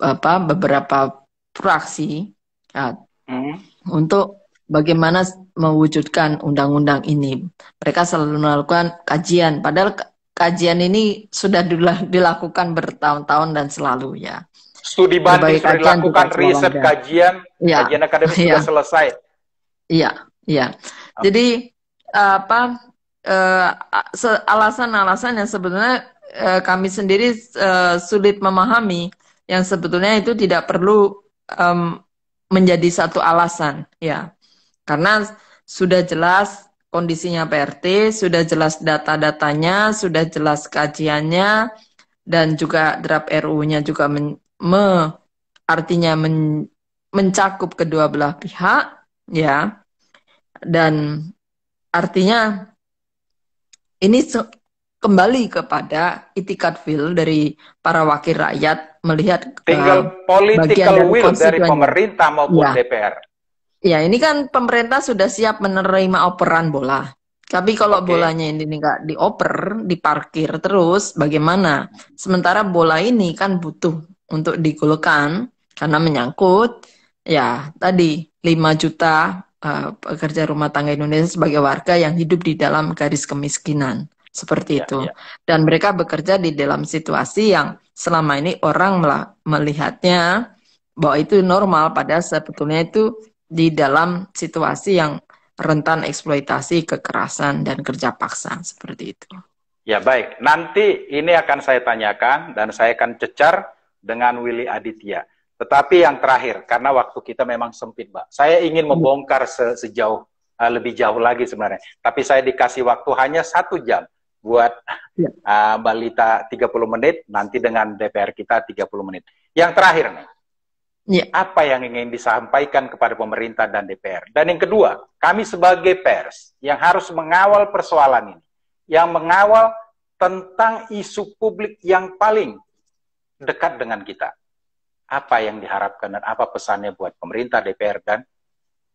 Speaker 2: apa beberapa fraksi ya, hmm. untuk bagaimana mewujudkan undang-undang ini. Mereka selalu melakukan kajian padahal kajian ini sudah dilakukan bertahun-tahun dan selalu ya.
Speaker 1: Studi banding sudah dilakukan, riset kajian, ya. kajian akademis ya. sudah selesai.
Speaker 2: Iya, iya. Okay. Jadi apa eh, alasan-alasan yang sebenarnya eh, kami sendiri eh, sulit memahami yang sebetulnya itu tidak perlu menjadi satu alasan ya karena sudah jelas kondisinya PRT, sudah jelas data-datanya, sudah jelas kajiannya, dan juga draft RU-nya juga men, me, artinya men, mencakup kedua belah pihak, ya. Dan artinya ini kembali kepada itikat will dari para wakil rakyat melihat tinggal uh, political will dari pemerintah maupun ya. DPR Ya, ini kan pemerintah sudah siap menerima operan bola. Tapi kalau okay. bolanya ini nggak dioper, diparkir terus, bagaimana? Sementara bola ini kan butuh untuk digolkan karena menyangkut ya tadi 5 juta uh, pekerja rumah tangga Indonesia sebagai warga yang hidup di dalam garis kemiskinan seperti ya, itu. Ya. Dan mereka bekerja di dalam situasi yang selama ini orang melihatnya bahwa itu normal padahal sebetulnya itu di dalam situasi yang rentan eksploitasi kekerasan dan kerja paksa seperti itu.
Speaker 1: Ya baik, nanti ini akan saya tanyakan dan saya akan cecar dengan Willy Aditya. Tetapi yang terakhir, karena waktu kita memang sempit, Mbak. Saya ingin membongkar se sejauh uh, lebih jauh lagi sebenarnya. Tapi saya dikasih waktu hanya satu jam buat balita ya. uh, eh, Mbak Lita 30 menit, nanti dengan DPR kita 30 menit. Yang terakhir nih, Ya. Apa yang ingin disampaikan kepada pemerintah dan DPR? Dan yang kedua, kami sebagai pers yang harus mengawal persoalan ini, yang mengawal tentang isu publik yang paling dekat dengan kita. Apa yang diharapkan dan apa pesannya buat pemerintah, DPR, dan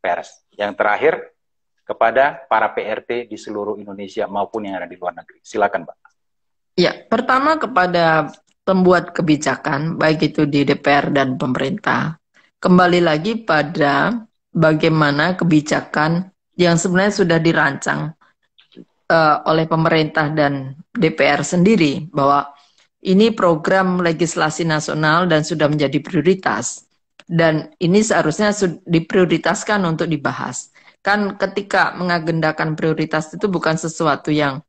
Speaker 1: pers? Yang terakhir, kepada para PRT di seluruh Indonesia maupun yang ada di luar negeri. Silakan, Pak.
Speaker 2: Ya, pertama kepada pembuat kebijakan, baik itu di DPR dan pemerintah. Kembali lagi pada bagaimana kebijakan yang sebenarnya sudah dirancang uh, oleh pemerintah dan DPR sendiri bahwa ini program legislasi nasional dan sudah menjadi prioritas dan ini seharusnya diprioritaskan untuk dibahas. Kan ketika mengagendakan prioritas itu bukan sesuatu yang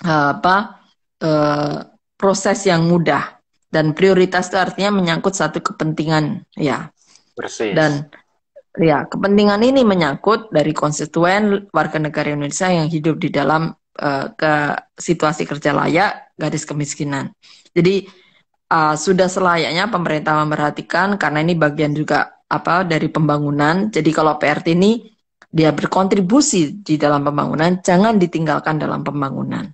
Speaker 2: eh, apa uh, proses yang mudah dan prioritas itu artinya menyangkut satu kepentingan ya Persis. dan ya kepentingan ini menyangkut dari konstituen warga negara Indonesia yang hidup di dalam uh, ke situasi kerja layak garis kemiskinan jadi uh, sudah selayaknya pemerintah memperhatikan karena ini bagian juga apa dari pembangunan jadi kalau PRT ini dia berkontribusi di dalam pembangunan jangan ditinggalkan dalam pembangunan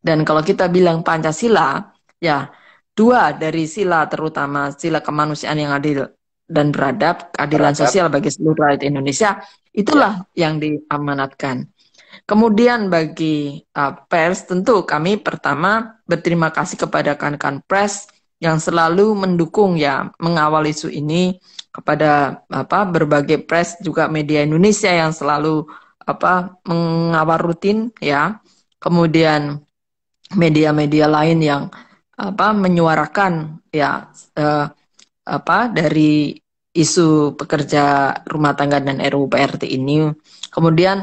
Speaker 2: dan kalau kita bilang Pancasila, ya dua dari sila terutama sila kemanusiaan yang adil dan beradab, keadilan beradab. sosial bagi seluruh rakyat Indonesia, itulah ya. yang diamanatkan. Kemudian bagi uh, pers tentu kami pertama berterima kasih kepada kan-kan pers yang selalu mendukung ya mengawal isu ini kepada apa berbagai press juga media Indonesia yang selalu apa mengawal rutin ya. Kemudian media-media lain yang apa menyuarakan ya eh, apa dari isu pekerja rumah tangga dan RUU PRT ini. Kemudian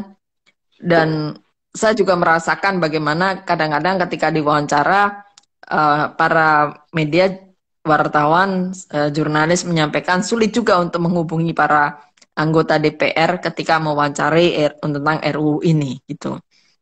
Speaker 2: dan saya juga merasakan bagaimana kadang-kadang ketika diwawancara eh, para media wartawan eh, jurnalis menyampaikan sulit juga untuk menghubungi para anggota DPR ketika mewawancarai tentang RUU ini gitu.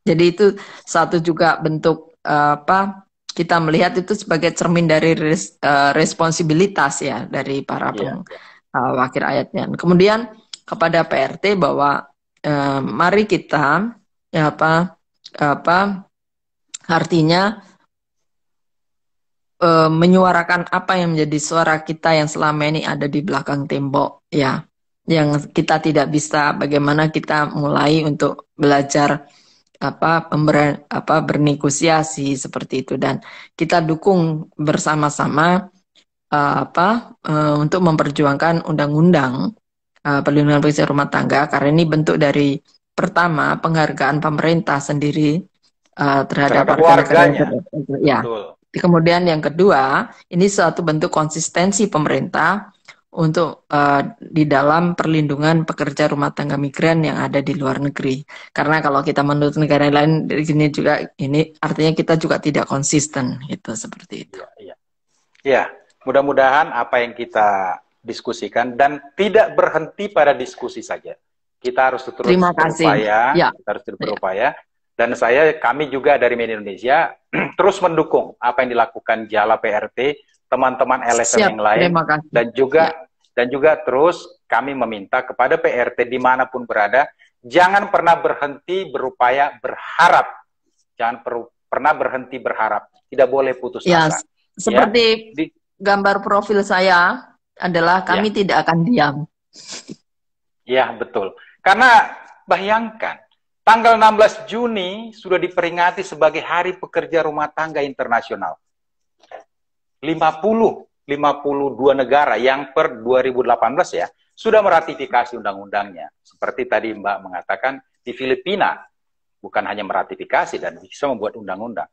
Speaker 2: Jadi itu satu juga bentuk Eh, apa kita melihat itu sebagai cermin dari res, uh, responsibilitas ya dari para yeah. Iya. Eh, uh, wakil ayatnya. Kemudian kepada PRT bahwa uh, mari kita ya apa apa artinya uh, menyuarakan apa yang menjadi suara kita yang selama ini ada di belakang tembok ya yang kita tidak bisa bagaimana kita mulai untuk belajar apa pember, apa bernegosiasi seperti itu dan kita dukung bersama-sama uh, apa uh, untuk memperjuangkan undang-undang uh, perlindungan pekerja rumah tangga karena ini bentuk dari pertama penghargaan pemerintah sendiri uh, terhadap, keluarganya Ya. Kemudian yang kedua, ini suatu bentuk konsistensi pemerintah untuk uh, di dalam perlindungan pekerja rumah tangga migran yang ada di luar negeri. Karena kalau kita menurut negara lain dari sini juga ini artinya kita juga tidak konsisten itu seperti itu. Iya.
Speaker 1: Ya, ya. mudah-mudahan apa yang kita diskusikan dan tidak berhenti pada diskusi saja. Kita harus terus Terima kasih. berupaya, ya. kita harus terus ya. berupaya. Ya. Dan saya, kami juga dari Media Indonesia *clears throat* terus mendukung apa yang dilakukan Jala PRT teman-teman LSM yang lain dan juga ya. Dan juga terus kami meminta kepada PRT dimanapun berada, jangan pernah berhenti berupaya berharap. Jangan per pernah berhenti berharap. Tidak boleh putus ya, asa.
Speaker 2: Seperti ya? Di, gambar profil saya adalah kami ya. tidak akan diam.
Speaker 1: Ya, betul. Karena bayangkan, tanggal 16 Juni sudah diperingati sebagai Hari Pekerja Rumah Tangga Internasional. 50 52 negara yang per 2018 ya sudah meratifikasi undang-undangnya. Seperti tadi Mbak mengatakan di Filipina bukan hanya meratifikasi dan bisa membuat undang-undang.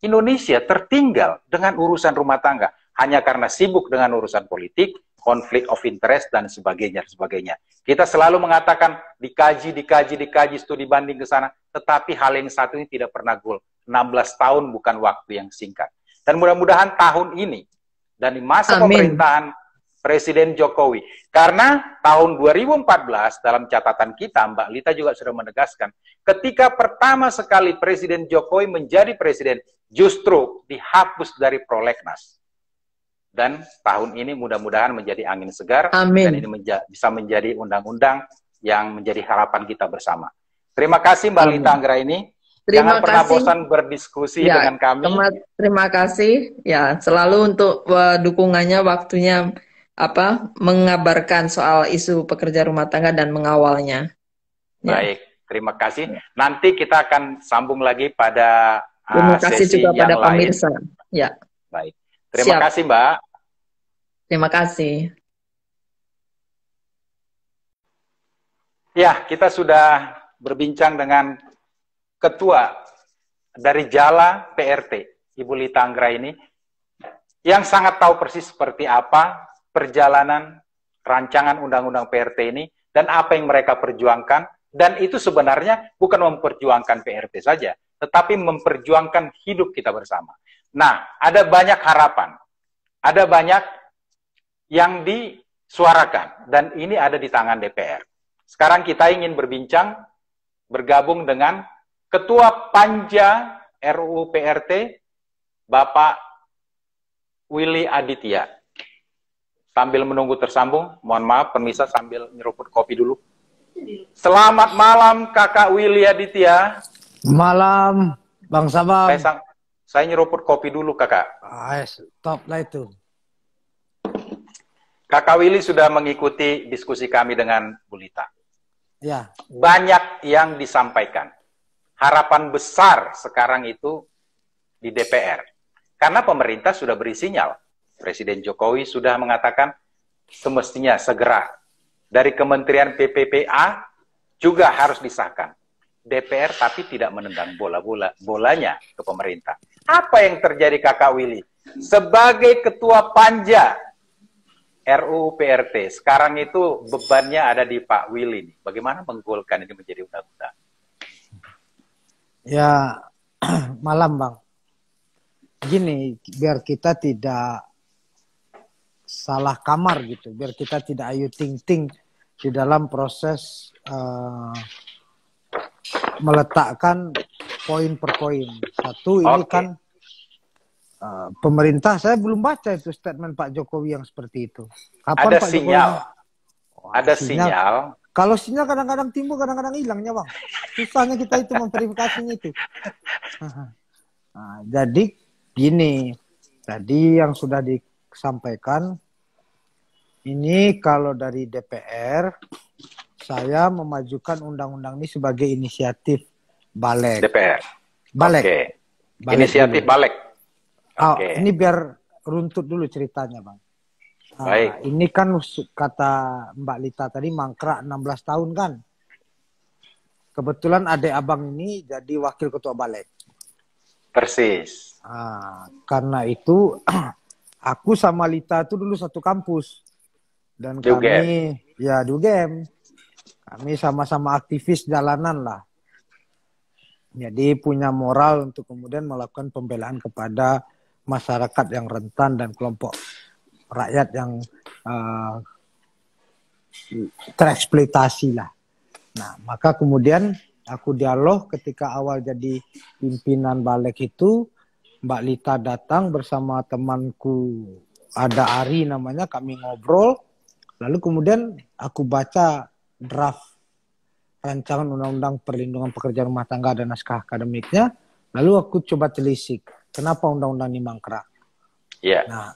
Speaker 1: Indonesia tertinggal dengan urusan rumah tangga hanya karena sibuk dengan urusan politik, konflik of interest dan sebagainya sebagainya. Kita selalu mengatakan dikaji, dikaji, dikaji studi banding ke sana, tetapi hal yang satu ini tidak pernah goal. 16 tahun bukan waktu yang singkat. Dan mudah-mudahan tahun ini dan di masa Amin. pemerintahan Presiden Jokowi. Karena tahun 2014 dalam catatan kita Mbak Lita juga sudah menegaskan ketika pertama sekali Presiden Jokowi menjadi presiden justru dihapus dari prolegnas. Dan tahun ini mudah-mudahan menjadi angin segar Amin. dan ini menja bisa menjadi undang-undang yang menjadi harapan kita bersama. Terima kasih Mbak Amin. Lita Anggra ini
Speaker 2: Terima Jangan pernah kasih. bosan
Speaker 1: berdiskusi ya, dengan kami. Terima,
Speaker 2: terima kasih ya selalu untuk uh, dukungannya waktunya apa mengabarkan soal isu pekerja rumah tangga dan mengawalnya.
Speaker 1: Ya. Baik, terima kasih. Ya. Nanti kita akan sambung lagi pada uh, Terima kasih sesi juga pada lain. pemirsa. Ya. Baik. Terima Siap. kasih, Mbak.
Speaker 2: Terima kasih.
Speaker 1: Ya, kita sudah berbincang dengan ketua dari Jala PRT, Ibu Lita Anggra ini, yang sangat tahu persis seperti apa perjalanan rancangan undang-undang PRT ini dan apa yang mereka perjuangkan dan itu sebenarnya bukan memperjuangkan PRT saja, tetapi memperjuangkan hidup kita bersama. Nah, ada banyak harapan, ada banyak yang disuarakan dan ini ada di tangan DPR. Sekarang kita ingin berbincang bergabung dengan Ketua Panja RUU PRT Bapak Willy Aditya. Sambil menunggu tersambung, mohon maaf permisa sambil nyeruput kopi dulu. Selamat malam Kakak Willy Aditya.
Speaker 3: Malam Bang Sabang.
Speaker 1: Saya, saya nyeruput kopi dulu Kakak.
Speaker 3: Ah, stop lah itu.
Speaker 1: Kakak Willy sudah mengikuti diskusi kami dengan Bulita. Ya. Banyak yang disampaikan harapan besar sekarang itu di DPR. Karena pemerintah sudah beri sinyal. Presiden Jokowi sudah mengatakan semestinya segera dari Kementerian PPPA juga harus disahkan. DPR tapi tidak menendang bola-bola bolanya ke pemerintah. Apa yang terjadi Kakak Willy? Sebagai ketua Panja RUU PRT, sekarang itu bebannya ada di Pak Willy. Bagaimana menggolkan ini menjadi undang-undang?
Speaker 3: Ya *clears throat* malam bang. Gini biar kita tidak salah kamar gitu, biar kita tidak ayu ting ting di dalam proses uh, meletakkan poin per poin. Satu ini kan uh, pemerintah saya belum baca itu statement Pak Jokowi yang seperti itu. Kapan ada Pak sinyal. Jokowi?
Speaker 1: ada sinyal
Speaker 3: kalau sinyal kadang-kadang timbul, kadang-kadang hilangnya bang. Susahnya kita itu memverifikasinya itu. *laughs* Nah, jadi gini, tadi yang sudah disampaikan, ini kalau dari DPR, saya memajukan undang-undang ini sebagai inisiatif Balek. DPR. Balek. Okay. balek inisiatif dulu. Balek. Ah, okay. Oh, ini biar runtut dulu ceritanya bang. Ah, Baik. Ini kan kata Mbak Lita tadi mangkrak 16 tahun kan. Kebetulan adik abang ini jadi wakil ketua balik. Persis. Nah, karena itu *clears throat* aku sama Lita itu dulu satu kampus dan do kami game. ya do game. Kami sama-sama aktivis jalanan lah. Jadi punya moral untuk kemudian melakukan pembelaan kepada masyarakat yang rentan dan kelompok rakyat yang uh, tereksploitasi lah. Nah, maka kemudian aku dialog ketika awal jadi pimpinan balik itu Mbak Lita datang bersama temanku ada Ari namanya kami ngobrol lalu kemudian aku baca draft rancangan undang-undang perlindungan pekerja rumah tangga dan naskah akademiknya lalu aku coba telisik kenapa undang-undang ini mangkrak yeah. nah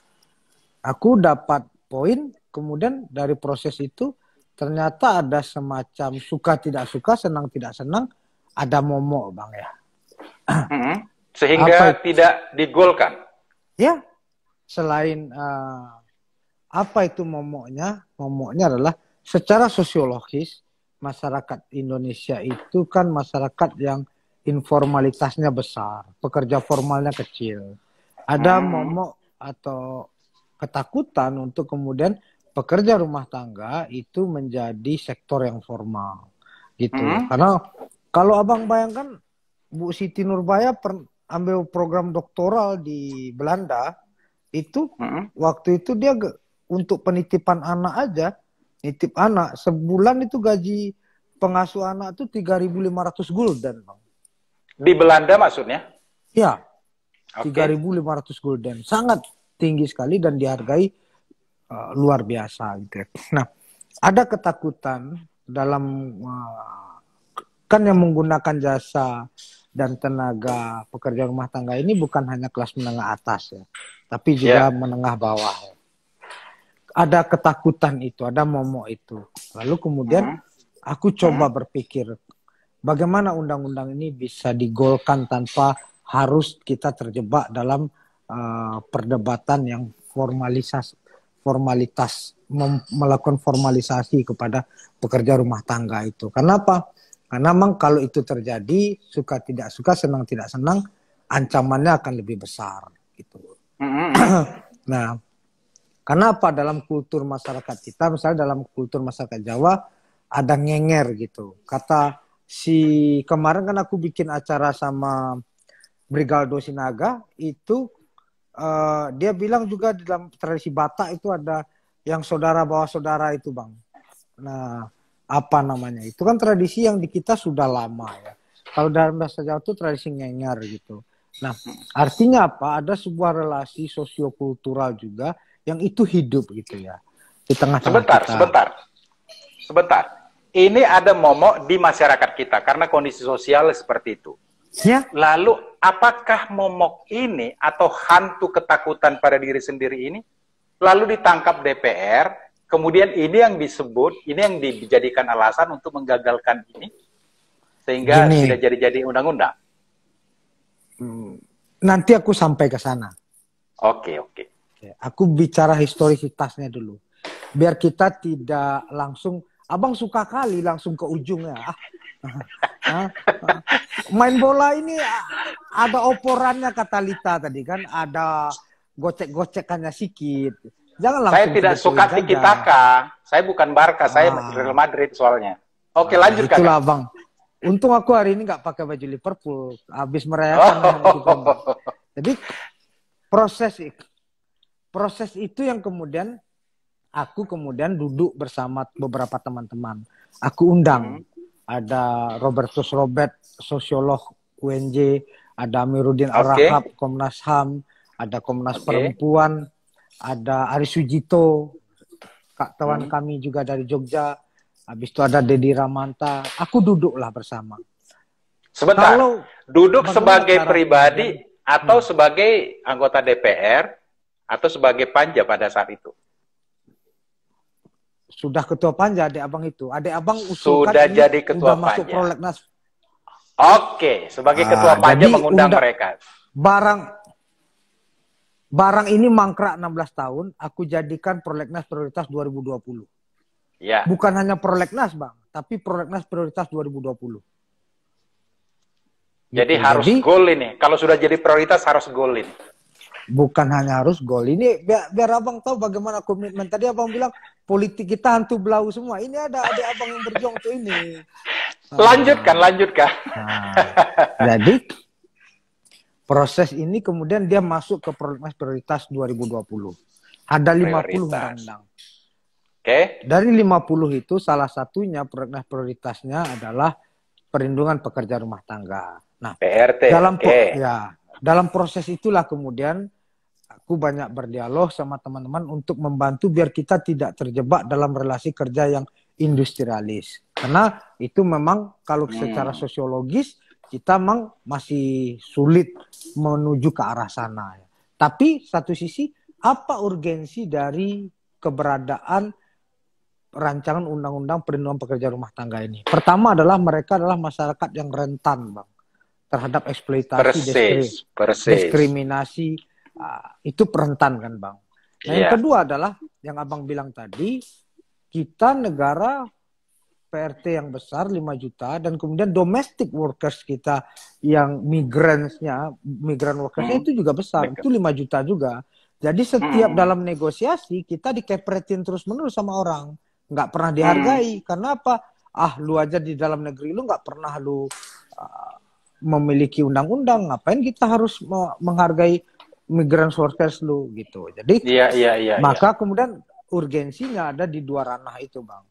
Speaker 3: aku dapat poin kemudian dari proses itu ternyata ada semacam suka tidak suka senang tidak senang ada momok
Speaker 1: bang ya hmm. *clears throat* sehingga tidak digolkan
Speaker 3: ya selain uh, apa itu momoknya momoknya adalah secara sosiologis masyarakat Indonesia itu kan masyarakat yang informalitasnya besar pekerja formalnya kecil
Speaker 2: ada hmm. momok
Speaker 3: atau ketakutan untuk kemudian pekerja rumah tangga itu menjadi sektor yang formal gitu. Mm. Karena kalau abang bayangkan Bu Siti Nurbaya per, ambil program doktoral di Belanda itu mm. waktu itu dia untuk penitipan anak aja nitip anak sebulan itu gaji pengasuh anak itu 3.500 gulden bang.
Speaker 1: Di Belanda maksudnya?
Speaker 3: iya Okay. 3.500 gulden. Sangat tinggi sekali dan dihargai uh, luar biasa gitu. Ya. Nah, ada ketakutan dalam uh, kan yang menggunakan jasa dan tenaga pekerja rumah tangga ini bukan hanya kelas menengah atas ya, tapi ya. juga yeah. menengah bawah. Ya. Ada ketakutan itu, ada momok itu. Lalu kemudian hmm. aku coba hmm. berpikir bagaimana undang-undang ini bisa digolkan tanpa harus kita terjebak dalam uh, perdebatan yang formalisasi formalitas melakukan formalisasi kepada pekerja rumah tangga itu. Kenapa? Karena memang kalau itu terjadi suka tidak suka senang tidak senang ancamannya akan lebih besar gitu. *clears throat* nah, kenapa dalam kultur masyarakat kita misalnya dalam kultur masyarakat Jawa ada ngenger gitu. Kata si kemarin kan aku bikin acara sama Brigaldo Sinaga itu Eh, dia bilang juga di dalam tradisi Batak itu ada yang saudara bawa saudara itu bang. Nah apa namanya itu kan tradisi yang di kita sudah lama ya. Kalau dalam bahasa Jawa itu tradisi ngenyar gitu. Nah artinya apa? Ada sebuah relasi sosiokultural juga yang itu hidup gitu ya
Speaker 1: di tengah sebentar, kita. Sebentar, sebentar, sebentar. Ini ada momok di masyarakat kita karena kondisi sosial seperti itu. Ya. Lalu apakah momok ini atau hantu ketakutan pada diri sendiri ini lalu ditangkap DPR, kemudian ini yang disebut, ini yang dijadikan alasan untuk menggagalkan ini sehingga Gini. tidak jadi-jadi undang-undang. Hmm.
Speaker 3: Nanti aku sampai ke sana.
Speaker 1: Oke, okay, oke. Okay.
Speaker 3: Aku bicara historisitasnya dulu. Biar kita tidak langsung Abang suka kali langsung ke ujungnya. Ah, ah, ah, Main bola ini ah, ada oporannya kata Lita tadi kan, ada gocek-gocekannya sikit. Jangan langsung. Saya tidak suka tikitaka.
Speaker 1: Saya bukan Barca, saya Real Madrid soalnya. Oke, lanjut kan. Itulah, ya. Bang.
Speaker 3: Untung aku hari ini nggak pakai baju Liverpool. Habis merayakan.
Speaker 1: Oh.
Speaker 3: Jadi proses proses itu yang kemudian aku kemudian duduk bersama beberapa teman-teman. Aku undang hmm. ada Robertus Robert, sosiolog UNJ, ada Amiruddin okay. Arahab, Komnas HAM, ada Komnas okay. Perempuan, ada Ari Sujito, Kak Tawan hmm. kami juga dari Jogja, habis itu ada Deddy Ramanta. Aku duduklah bersama.
Speaker 1: Sebentar. Kalau duduk sebagai pribadi atau hmm. sebagai anggota DPR atau sebagai panja pada saat itu?
Speaker 3: sudah ketua panja adik abang itu. Adik abang usulkan sudah jadi ketua sudah masuk prolegnas.
Speaker 1: Oke, sebagai ah, ketua panja mengundang undang, mereka.
Speaker 3: Barang barang ini mangkrak 16 tahun, aku jadikan prolegnas prioritas 2020. Ya. Bukan hanya prolegnas, Bang, tapi prolegnas prioritas 2020. Gitu.
Speaker 1: Jadi gitu. harus jadi, goal ini. Kalau sudah jadi prioritas harus goal ini
Speaker 3: bukan hanya harus gol ini biar, biar abang tahu bagaimana komitmen tadi abang bilang politik kita hantu belau semua. Ini ada ada abang yang berjuang tuh ini. *laughs* Lanjutkan,
Speaker 1: lanjutkan. Nah,
Speaker 3: jadi proses ini kemudian dia masuk ke prioritas 2020. Ada 50 undang-undang. Oke. Okay. Dari 50 itu salah satunya prioritasnya adalah perlindungan pekerja rumah tangga. Nah, PRT. Dalam okay. ya, dalam proses itulah kemudian aku banyak berdialog sama teman-teman untuk membantu biar kita tidak terjebak dalam relasi kerja yang industrialis. Karena itu memang kalau hmm. secara sosiologis kita memang masih sulit menuju ke arah sana. Ya. Tapi satu sisi apa urgensi dari keberadaan rancangan undang-undang perlindungan pekerja rumah tangga ini? Pertama adalah mereka adalah masyarakat yang rentan, Bang, terhadap eksploitasi, persis, diskri persis. diskriminasi Ah, itu perentan kan bang. Nah, yeah. yang iya. kedua adalah yang abang bilang tadi kita negara PRT yang besar 5 juta dan kemudian domestic workers kita yang migransnya migran workersnya hmm. itu juga besar itu 5 juta juga jadi setiap hmm. dalam negosiasi kita dikepretin terus menerus sama orang nggak pernah dihargai hmm. karena apa ah lu aja di dalam negeri lu nggak pernah lu uh, memiliki undang-undang ngapain kita harus menghargai migran workers lu gitu. Jadi iya, iya, iya, iya. maka kemudian kemudian urgensinya ada di dua ranah itu bang.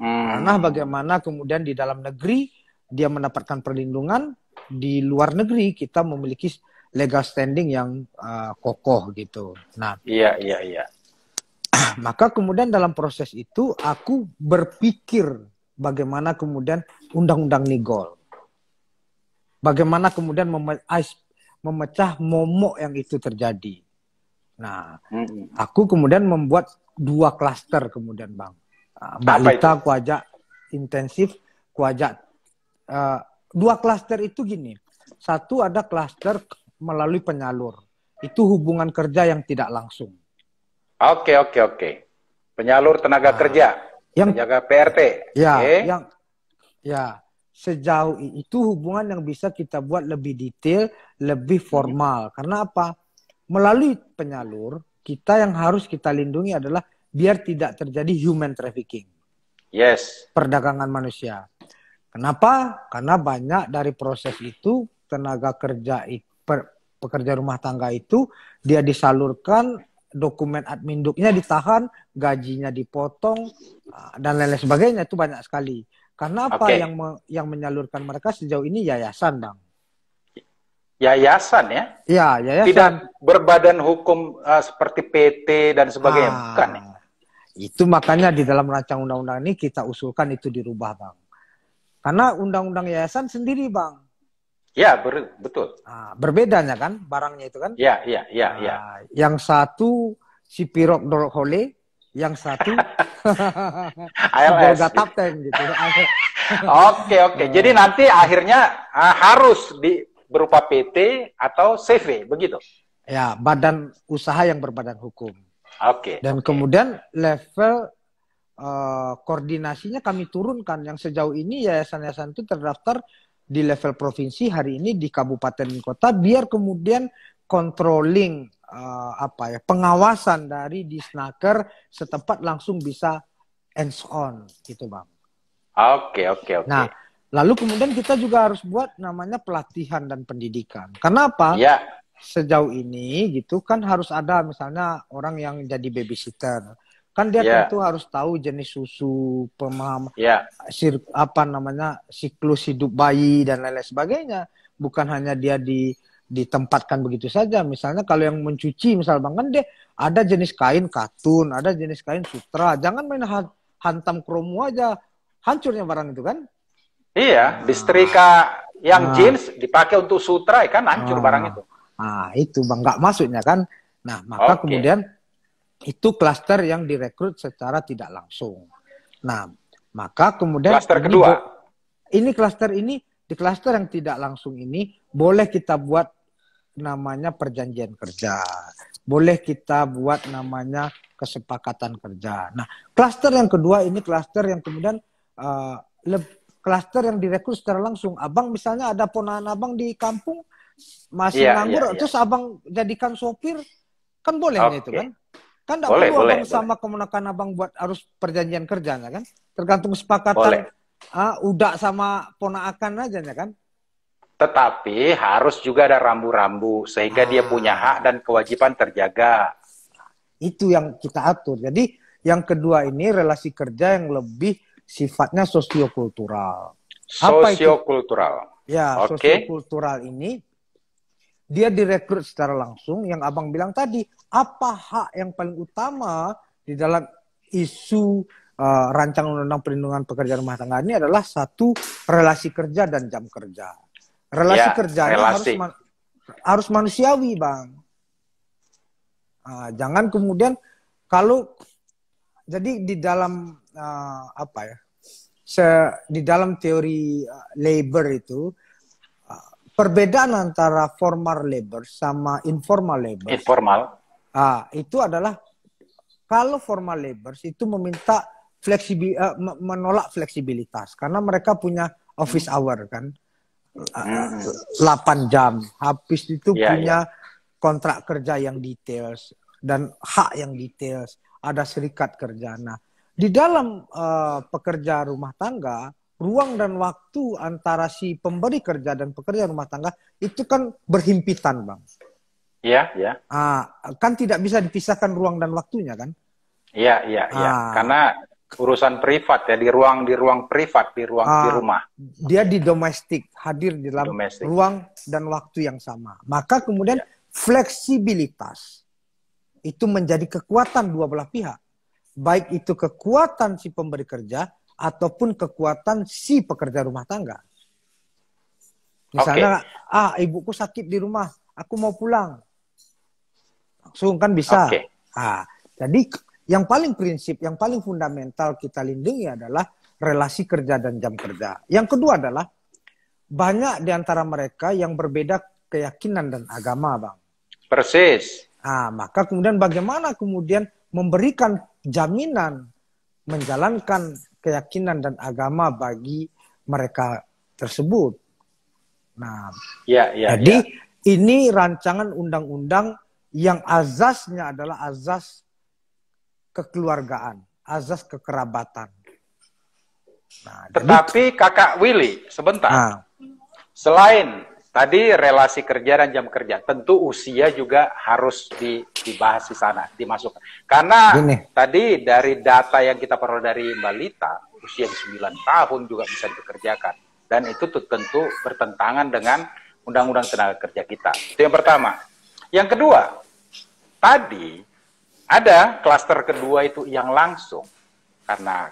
Speaker 3: Hmm. Ranah bagaimana kemudian di dalam negeri dia mendapatkan perlindungan di luar negeri kita memiliki legal standing yang uh, kokoh gitu.
Speaker 1: Nah, iya iya iya.
Speaker 3: *clears throat* Maka kemudian dalam proses itu aku berpikir bagaimana kemudian undang-undang Nigol. Bagaimana kemudian mem I memecah momok yang itu terjadi. Nah, aku kemudian membuat dua klaster kemudian bang. Ah, Mbak Apa Lita itu? kuajak intensif, kuajak uh, eh, dua klaster itu gini. Satu ada klaster melalui penyalur. Itu hubungan kerja yang tidak langsung.
Speaker 1: Oke, oke, oke. Penyalur tenaga nah, kerja, yang, jaga PRT. Ya, okay. yang
Speaker 3: ya sejauh itu hubungan yang bisa kita buat lebih detail, lebih iya. formal. Karena apa? Melalui penyalur, kita yang harus kita lindungi adalah biar tidak terjadi human trafficking. Yes. Perdagangan manusia. Kenapa? Karena banyak dari proses itu tenaga kerja pekerja rumah tangga itu dia disalurkan dokumen adminduknya ditahan, gajinya dipotong ah, dan lain-lain sebagainya itu banyak sekali. Karena apa okay. yang me yang menyalurkan mereka sejauh ini yayasan, Bang.
Speaker 1: Yayasan ya?
Speaker 3: Iya, yayasan. Tidak
Speaker 1: berbadan hukum uh, seperti PT dan sebagainya, ah, bukan ya?
Speaker 3: Itu makanya di dalam rancang undang-undang ini kita usulkan itu dirubah, Bang. Karena undang-undang yayasan sendiri, Bang. Ya, ber betul. Ah, berbedanya kan barangnya itu kan? Ya, ya, ya, ya. Ah, yang satu si Pirok Dorok Hole, yang satu ALS *laughs* Golgata gitu. *laughs* Oke
Speaker 1: oke. Jadi nanti akhirnya uh, harus di berupa PT atau CV begitu.
Speaker 3: Ya, badan usaha yang berbadan hukum. Oke. Dan okay. kemudian level uh, koordinasinya kami turunkan yang sejauh ini yayasan-yayasan itu terdaftar di level provinsi hari ini di kabupaten kota biar kemudian controlling uh, apa ya pengawasan dari disnaker setempat langsung bisa hands on gitu bang.
Speaker 1: Oke okay, oke okay, oke. Okay. Nah
Speaker 3: lalu kemudian kita juga harus buat namanya pelatihan dan pendidikan. Kenapa? Ya. Yeah. Sejauh ini gitu kan harus ada misalnya orang yang jadi babysitter kan dia yeah. tentu harus tahu jenis susu, pemaham, yeah. sir, apa namanya siklus hidup bayi dan lain-lain sebagainya. Bukan hanya dia di ditempatkan begitu saja. Misalnya kalau yang mencuci misal bang kan deh ada jenis kain katun, ada jenis kain sutra. Jangan main ha hantam kromo aja hancurnya barang itu kan.
Speaker 1: Iya, ah. disetrika yang nah. jeans dipakai untuk sutra ya kan hancur nah. barang itu.
Speaker 3: Nah, itu Bang nggak maksudnya kan. Nah, maka okay. kemudian itu klaster yang direkrut secara tidak langsung. Nah, maka kemudian klaster kedua. Ini klaster ini di klaster yang tidak langsung ini boleh kita buat namanya perjanjian kerja. Boleh kita buat namanya kesepakatan kerja. Nah, klaster yang kedua ini klaster yang kemudian uh, klaster yang direkrut secara langsung. Abang misalnya ada ponaan abang di kampung masih yeah, nganggur, yeah, terus iya. abang jadikan sopir, kan boleh okay. itu kan? Kan tidak perlu boleh, abang boleh. sama kemenakan abang buat harus perjanjian kerjanya kan? Tergantung kesepakatan boleh. Ah, udah sama ponakan aja ya
Speaker 1: kan? Tetapi harus juga ada rambu-rambu sehingga ah. dia punya hak dan kewajiban terjaga.
Speaker 3: Itu yang kita atur. Jadi yang kedua ini relasi kerja yang lebih sifatnya sosiokultural.
Speaker 1: Sosiokultural.
Speaker 3: Ya, okay. sosiokultural ini dia direkrut secara langsung yang Abang bilang tadi, apa hak yang paling utama di dalam isu uh, rancangan undang-undang perlindungan pekerja rumah tangga ini adalah satu relasi kerja dan jam kerja relasi ya, kerjanya harus man harus manusiawi bang nah, jangan kemudian kalau jadi di dalam uh, apa ya se di dalam teori uh, labor itu uh, perbedaan antara formal labor sama informal labor informal uh, itu adalah kalau formal labor itu meminta fleksibil uh, menolak fleksibilitas karena mereka punya office hour kan 8 jam. Habis itu yeah, punya yeah. kontrak kerja yang details dan hak yang details. Ada serikat kerja. Nah, di dalam uh, pekerja rumah tangga, ruang dan waktu antara si pemberi kerja dan pekerja rumah tangga itu kan berhimpitan, Bang. Iya, iya. Ah, kan tidak bisa dipisahkan ruang dan waktunya kan?
Speaker 1: Iya, iya, iya. Ah. Karena urusan privat ya di ruang di ruang privat di ruang uh, di ah, rumah
Speaker 3: dia di domestik hadir di dalam domestic. ruang dan waktu yang sama maka kemudian yeah. fleksibilitas itu menjadi kekuatan dua belah pihak baik itu kekuatan si pemberi kerja ataupun kekuatan si pekerja rumah tangga misalnya okay. ah ibuku sakit di rumah aku mau pulang langsung kan bisa okay. ah jadi yang paling prinsip, yang paling fundamental kita lindungi adalah relasi kerja dan jam kerja. Yang kedua adalah banyak di antara mereka yang berbeda keyakinan dan agama, Bang.
Speaker 1: Persis.
Speaker 3: Nah, maka kemudian bagaimana kemudian memberikan jaminan menjalankan keyakinan dan agama bagi mereka tersebut. Nah,
Speaker 1: ya, ya, jadi
Speaker 3: ya. ini rancangan undang-undang yang azasnya adalah azas kekeluargaan, azas
Speaker 1: kekerabatan. Nah, Tetapi jadi, kakak Willy, sebentar. Nah, Selain tadi relasi kerja dan jam kerja, tentu usia juga harus dibahas di sana, dimasukkan. Karena gini. tadi dari data yang kita peroleh dari Mbak Lita, usia 9 tahun juga bisa dikerjakan. Dan itu tentu bertentangan dengan Undang-Undang Tenaga Kerja kita. Itu yang pertama. Yang kedua, tadi ada klaster kedua itu yang langsung karena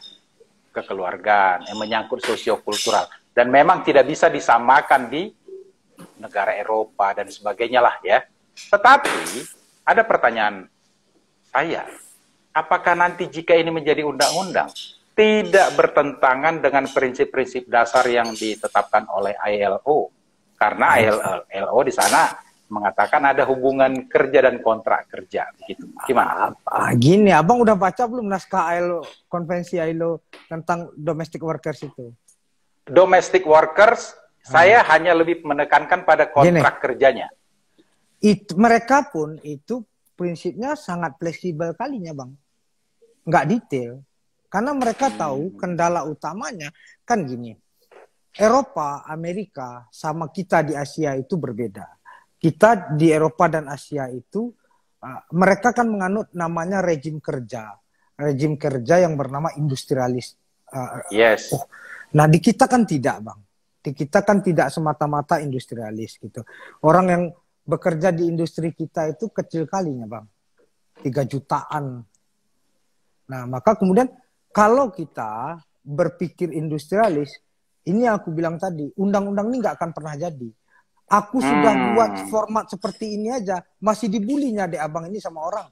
Speaker 1: kekeluargaan yang menyangkut sosiokultural dan memang tidak bisa disamakan di negara Eropa dan sebagainya lah ya. Tetapi ada pertanyaan saya, apakah nanti jika ini menjadi undang-undang tidak bertentangan dengan prinsip-prinsip dasar yang ditetapkan oleh ILO? Karena ILO di sana mengatakan ada hubungan kerja dan kontrak kerja gitu. Gimana? Ah,
Speaker 3: gini, Abang udah baca belum naskah ILO konvensi ILO tentang domestic workers itu?
Speaker 1: Domestic workers hmm. saya hanya lebih menekankan pada kontrak gini, kerjanya.
Speaker 3: It, mereka pun itu prinsipnya sangat fleksibel kalinya, Bang. Enggak detail. Karena mereka tahu hmm. kendala utamanya kan gini. Eropa, Amerika sama kita di Asia itu berbeda kita di Eropa dan Asia itu uh, mereka kan menganut namanya rejim kerja, rejim kerja yang bernama industrialis. Uh, yes. Oh. Nah di kita kan tidak bang, di kita kan tidak semata-mata industrialis gitu. Orang yang bekerja di industri kita itu kecil kalinya bang, tiga jutaan. Nah maka kemudian kalau kita berpikir industrialis, ini yang aku bilang tadi, undang-undang ini nggak akan pernah jadi Aku hmm. sudah buat format seperti ini aja, masih dibulinya deh abang ini sama orang.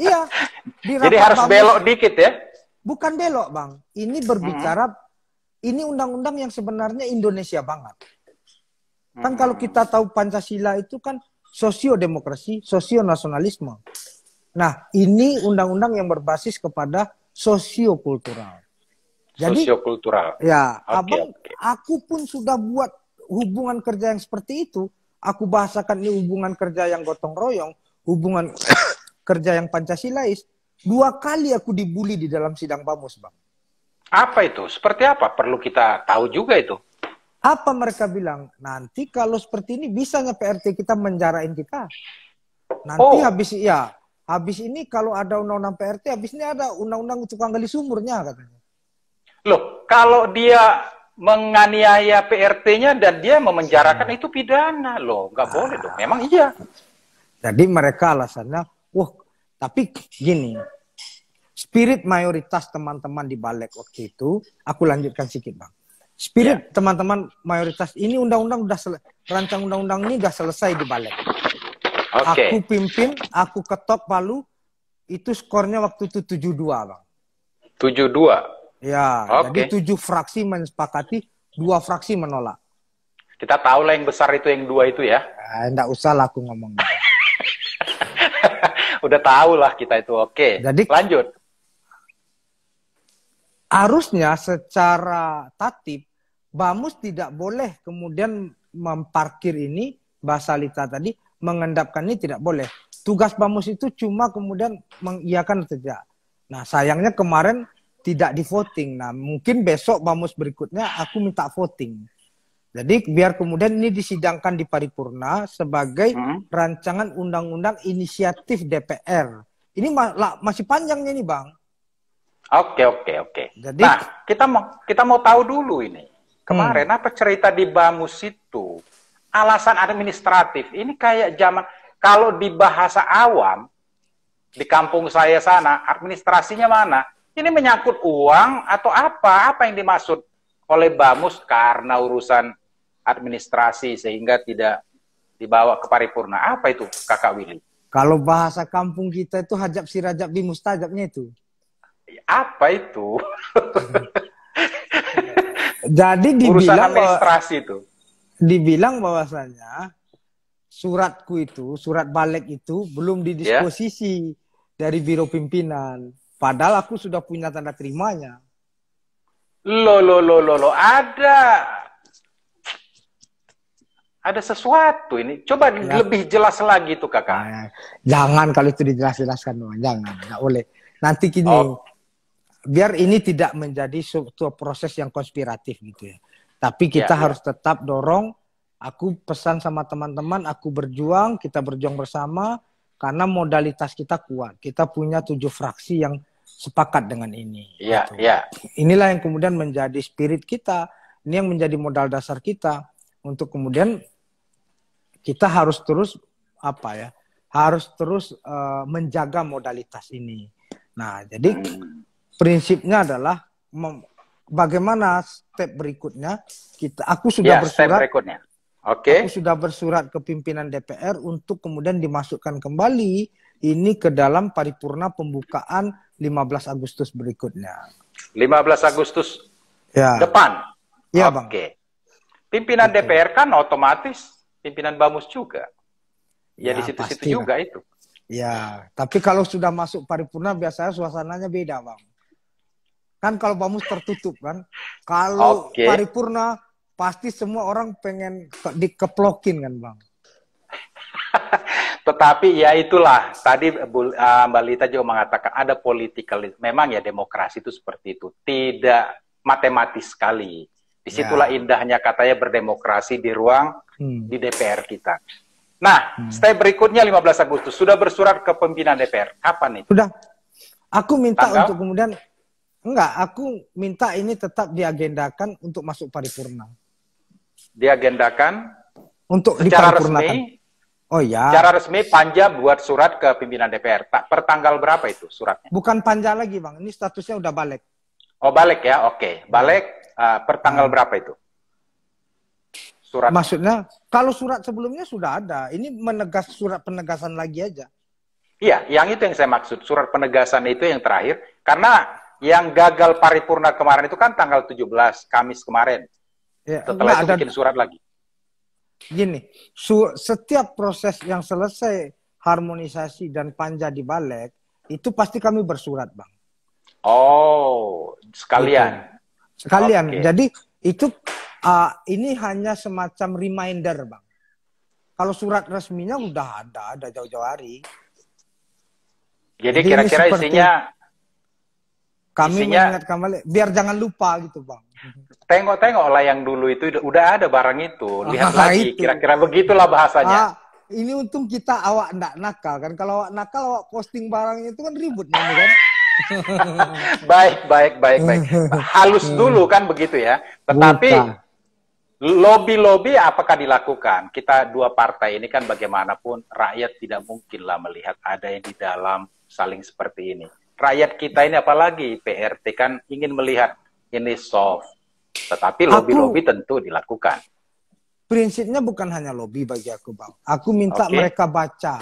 Speaker 3: iya.
Speaker 1: Di Jadi harus belok dikit ya?
Speaker 3: Bukan belok bang, ini berbicara, hmm. ini undang-undang yang sebenarnya Indonesia banget. Hmm. Kan kalau hmm. kita tahu Pancasila itu kan sosio-demokrasi, sosio-nasionalisme. Nah, ini undang-undang yang berbasis kepada sosio kultural Jadi,
Speaker 1: sosiokultural. Ya, okay, abang, okay.
Speaker 3: aku pun sudah buat hubungan kerja yang seperti itu, aku bahasakan ini hubungan kerja yang gotong royong, hubungan *coughs* kerja yang Pancasilais, dua kali aku dibully di dalam sidang Bamus, Bang.
Speaker 1: Apa itu? Seperti apa? Perlu kita tahu juga itu.
Speaker 3: Apa mereka bilang? Nanti kalau seperti ini bisanya PRT kita menjarain kita. Nanti oh. habis ya, habis ini kalau ada undang-undang PRT, habis ini ada undang-undang tukang gali sumurnya katanya.
Speaker 1: Loh, kalau dia menganiaya PRT-nya dan dia iya. memenjarakan itu pidana loh, nggak ah. boleh dong. Memang iya.
Speaker 3: Jadi mereka alasannya, wah, tapi gini, spirit mayoritas teman-teman di balik waktu itu, aku lanjutkan sedikit bang. Spirit ya. teman-teman ya. mayoritas ini undang-undang udah rancang undang-undang ini udah selesai di balik. Okay. Aku pimpin, aku ketok palu, itu skornya waktu itu dua bang.
Speaker 1: Tujuh dua.
Speaker 3: Ya, okay. jadi tujuh fraksi mensepakati, dua fraksi menolak.
Speaker 1: Kita tahu lah yang besar itu yang dua itu ya.
Speaker 3: Nah, eh, enggak usah lah aku ngomong.
Speaker 1: *laughs* Udah tahu lah kita itu. Oke. Okay. Jadi lanjut.
Speaker 3: Harusnya secara tatib Bamus tidak boleh kemudian memparkir ini bahasa Lita tadi mengendapkan ini tidak boleh. Tugas Bamus itu cuma kemudian mengiakan saja. Nah, sayangnya kemarin tidak di voting. Nah, mungkin besok bamus berikutnya aku minta voting. Jadi biar kemudian ini disidangkan di paripurna sebagai hmm? rancangan undang-undang inisiatif DPR. Ini ma la masih panjangnya nih, Bang.
Speaker 1: Oke, oke, oke. Jadi Nah, kita mau kita mau tahu dulu ini. Kemarin hmm. apa cerita di Bamus itu? Alasan administratif. Ini kayak zaman kalau di bahasa awam di kampung saya sana administrasinya mana? Ini menyangkut uang atau apa? Apa yang dimaksud oleh Bamus karena urusan administrasi sehingga tidak dibawa ke paripurna? Apa itu, Kakak Willy?
Speaker 3: Kalau bahasa kampung kita itu hajab si sirajab di mustajabnya itu.
Speaker 1: Apa itu? *laughs*
Speaker 3: Jadi dibilang urusan administrasi itu. Dibilang bahwasanya suratku itu, surat balik itu belum ya. didisposisi yeah. dari biro pimpinan. Padahal aku sudah punya tanda
Speaker 1: terimanya. Lo, lo, lo, lo, lo. Ada. Ada sesuatu ini. Coba ya. lebih jelas lagi tuh kakak. Ya,
Speaker 3: jangan kalau itu dijelas-jelaskan. Jangan. Nggak boleh. Nanti gini. Oh. Biar ini tidak menjadi suatu proses yang konspiratif gitu ya. Tapi kita ya, ya. harus ya. tetap dorong. Aku pesan sama teman-teman, aku berjuang, kita berjuang bersama karena modalitas kita kuat. Kita punya tujuh fraksi yang sepakat dengan ini.
Speaker 1: Iya, gitu. iya.
Speaker 3: Inilah yang kemudian menjadi spirit kita, ini yang menjadi modal dasar kita untuk kemudian kita harus terus apa ya? Harus terus uh, menjaga modalitas ini. Nah, jadi hmm. prinsipnya adalah bagaimana step berikutnya kita aku sudah ya, bersurat step
Speaker 1: berikutnya. Oke. Okay. Aku
Speaker 3: sudah bersurat ke pimpinan DPR untuk kemudian dimasukkan kembali ini ke dalam paripurna pembukaan 15 Agustus berikutnya.
Speaker 1: 15 Agustus ya. depan. Ya, Oke. Bang. Pimpinan Betul. DPR kan otomatis pimpinan Bamus juga. Ya, ya di situ-situ juga itu.
Speaker 3: Ya, tapi kalau sudah masuk paripurna biasanya suasananya beda, Bang. Kan kalau Bamus tertutup kan. Kalau okay. paripurna pasti semua orang pengen dikeplokin kan, Bang. *laughs*
Speaker 1: Tetapi ya itulah tadi eh, Mbak Lita juga mengatakan ada political memang ya demokrasi itu seperti itu tidak matematis sekali. Disitulah ya. indahnya katanya berdemokrasi di ruang hmm. di DPR kita. Nah, hmm. step berikutnya 15 Agustus sudah bersurat ke pimpinan DPR. Kapan itu?
Speaker 3: Sudah. Aku minta Tanggal? untuk kemudian enggak, aku minta ini tetap diagendakan untuk masuk paripurna.
Speaker 1: Diagendakan untuk secara resmi Oh ya. Cara resmi Panja buat surat ke pimpinan DPR. Pak, pertanggal berapa itu suratnya?
Speaker 3: Bukan Panja lagi, Bang. Ini statusnya udah balik. Oh, balik
Speaker 1: ya. Oke. Okay. Balik uh, iya. eh, pertanggal hmm. Iya. berapa itu? Surat.
Speaker 3: Maksudnya kalau surat sebelumnya sudah ada, ini menegas surat penegasan lagi aja.
Speaker 1: Iya, yang itu yang saya maksud. Surat penegasan itu yang terakhir karena yang gagal paripurna kemarin itu kan tanggal 17 Kamis kemarin.
Speaker 3: Ya, Setelah itu ada, bikin surat lagi gini, su, setiap proses yang selesai harmonisasi dan panja di balik itu pasti kami bersurat, Bang.
Speaker 1: Oh, sekalian.
Speaker 3: gitu. Sekalian. Okay. Jadi itu uh, ini hanya semacam reminder, Bang. Kalau surat resminya udah ada, ada jauh-jauh hari. Jadi kira-kira isinya kami isinya... mengingatkan balik biar jangan lupa gitu, Bang.
Speaker 1: Mm-hmm. Tengok-tengok lah yang dulu itu udah ada barang itu. Ah, Lihat ah, *laughs* lagi, kira-kira begitulah bahasanya. Ah,
Speaker 3: ini untung kita awak ndak nakal kan. Kalau awak nakal, awak posting barangnya itu kan ribut nanti kan.
Speaker 1: *laughs* baik, baik, baik, baik. Halus hmm. dulu kan begitu ya. Tetapi lobby-lobby apakah dilakukan? Kita dua partai ini kan bagaimanapun rakyat tidak mungkinlah melihat ada yang di dalam saling seperti ini. Rakyat kita ini apalagi PRT kan ingin melihat ini soft. Tetapi lobby-lobby tentu dilakukan.
Speaker 3: Prinsipnya bukan hanya lobby bagi aku, Bang. Aku minta okay. mereka baca.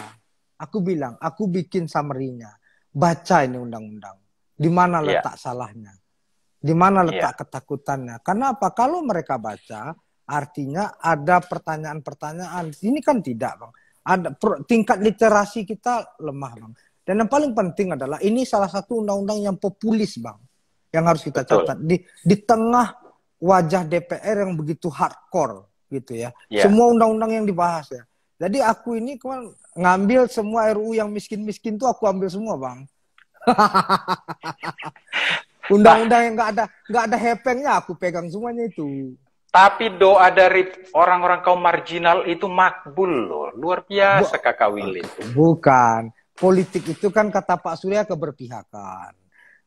Speaker 3: Aku bilang, aku bikin summary-nya. Baca ini undang-undang. Di mana iya. letak yeah. salahnya? Di mana iya. letak yeah. ketakutannya? Karena apa? Kalau mereka baca, artinya ada pertanyaan-pertanyaan. Ini kan tidak, Bang. Ada tingkat literasi kita lemah, Bang. Dan yang paling penting adalah ini salah satu undang-undang yang populis, Bang yang harus kita Betul. catat di di tengah wajah DPR yang begitu hardcore gitu ya. Yeah. Semua undang-undang yang dibahas ya. Jadi aku ini kan ngambil semua RUU yang miskin-miskin tuh aku ambil semua, Bang. *laughs* undang-undang yang nggak ada nggak ada hepengnya aku pegang semuanya itu.
Speaker 1: Tapi doa dari orang-orang kaum marginal itu makbul loh. Luar biasa Bu Kakak Willy.
Speaker 3: Bukan. Politik itu kan kata Pak Surya keberpihakan.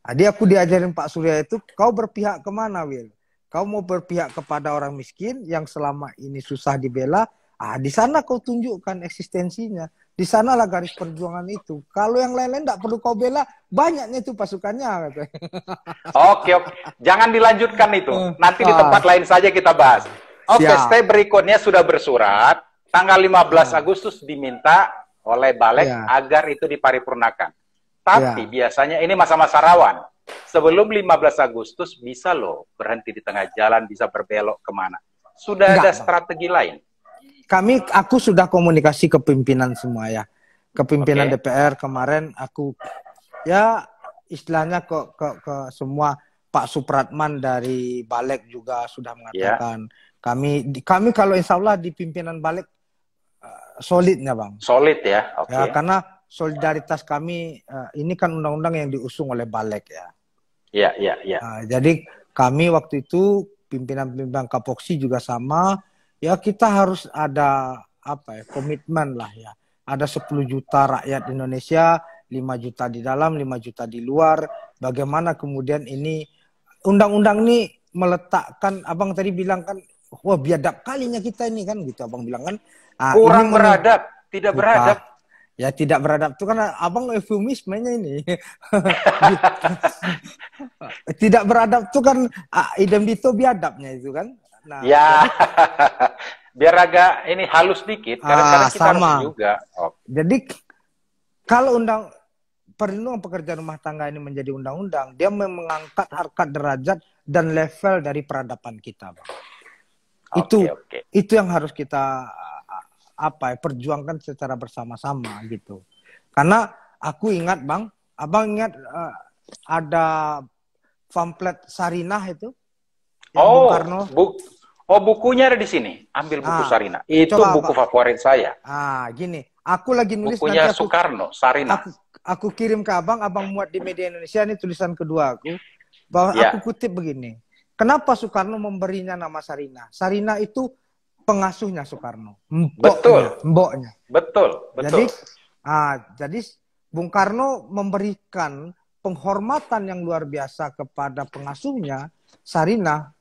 Speaker 3: Jadi aku diajarin Pak Surya itu kau berpihak kemana Will? Kau mau berpihak kepada orang miskin yang selama ini susah dibela? Ah di sana kau tunjukkan eksistensinya. Di sanalah garis perjuangan itu. Kalau yang lain-lain tidak perlu kau bela, banyaknya itu pasukannya. *laughs*
Speaker 1: Oke, oke. Jangan dilanjutkan itu. Eh, Nanti di ah. tempat lain saja kita bahas. Oke, okay, stay berikutnya sudah bersurat. Tanggal 15 ah. Agustus diminta oleh Balek ya. agar itu diparipurnakan. Tapi ya. biasanya ini masa-masa rawan. Sebelum 15 Agustus bisa loh berhenti di tengah jalan, bisa berbelok kemana. Sudah Enggak. ada strategi lain.
Speaker 3: Kami, aku sudah komunikasi ke pimpinan semua ya. Ke pimpinan okay. DPR kemarin aku ya istilahnya ke ke, ke semua Pak Supratman dari Balek juga sudah mengatakan yeah. kami kami kalau insya Allah di pimpinan Balek eh, solidnya bang.
Speaker 1: Solid ya. Okay. Ya
Speaker 3: karena solidaritas kami uh, ini kan undang-undang yang diusung oleh Balek ya.
Speaker 1: Iya,
Speaker 2: iya, iya.
Speaker 3: Uh, jadi kami waktu itu pimpinan-pimpinan Kapoksi juga sama, ya kita harus ada apa ya, komitmen lah ya. Ada 10 juta rakyat Indonesia, 5 juta di dalam, 5 juta di luar. Bagaimana kemudian ini undang-undang ini meletakkan abang tadi bilang kan wah biadab kalinya kita ini kan gitu abang bilang kan. Ah, Kurang beradab,
Speaker 1: tidak beradab
Speaker 3: ya tidak beradab itu karena abang eufemismenya ini *laughs* tidak beradab itu kan ah, idem dito biadabnya itu kan
Speaker 1: nah, ya *laughs* biar agak ini halus sedikit. karena ah, kita sama. juga oh.
Speaker 3: jadi kalau undang perlindungan pekerja rumah tangga ini menjadi undang-undang dia mengangkat harkat derajat dan level dari peradaban kita bang okay, itu okay. itu yang harus kita apa ya perjuangkan secara bersama-sama gitu karena aku ingat bang abang ingat uh, ada pamflet Sarinah itu
Speaker 1: oh Karno. Bu oh bukunya ada di sini ambil buku ah, Sarinah itu coba, buku abang. favorit saya
Speaker 3: ah gini aku lagi nulis bukunya nanti aku,
Speaker 1: Soekarno Sarinah aku,
Speaker 3: aku kirim ke abang abang muat di media Indonesia ini tulisan kedua aku bahwa ya. aku kutip begini kenapa Soekarno memberinya nama Sarina Sarina itu pengasuhnya Soekarno. Mboknya, betul. Mboknya. Betul. Betul. Jadi, ah, jadi Bung Karno memberikan penghormatan yang luar biasa kepada pengasuhnya Sarina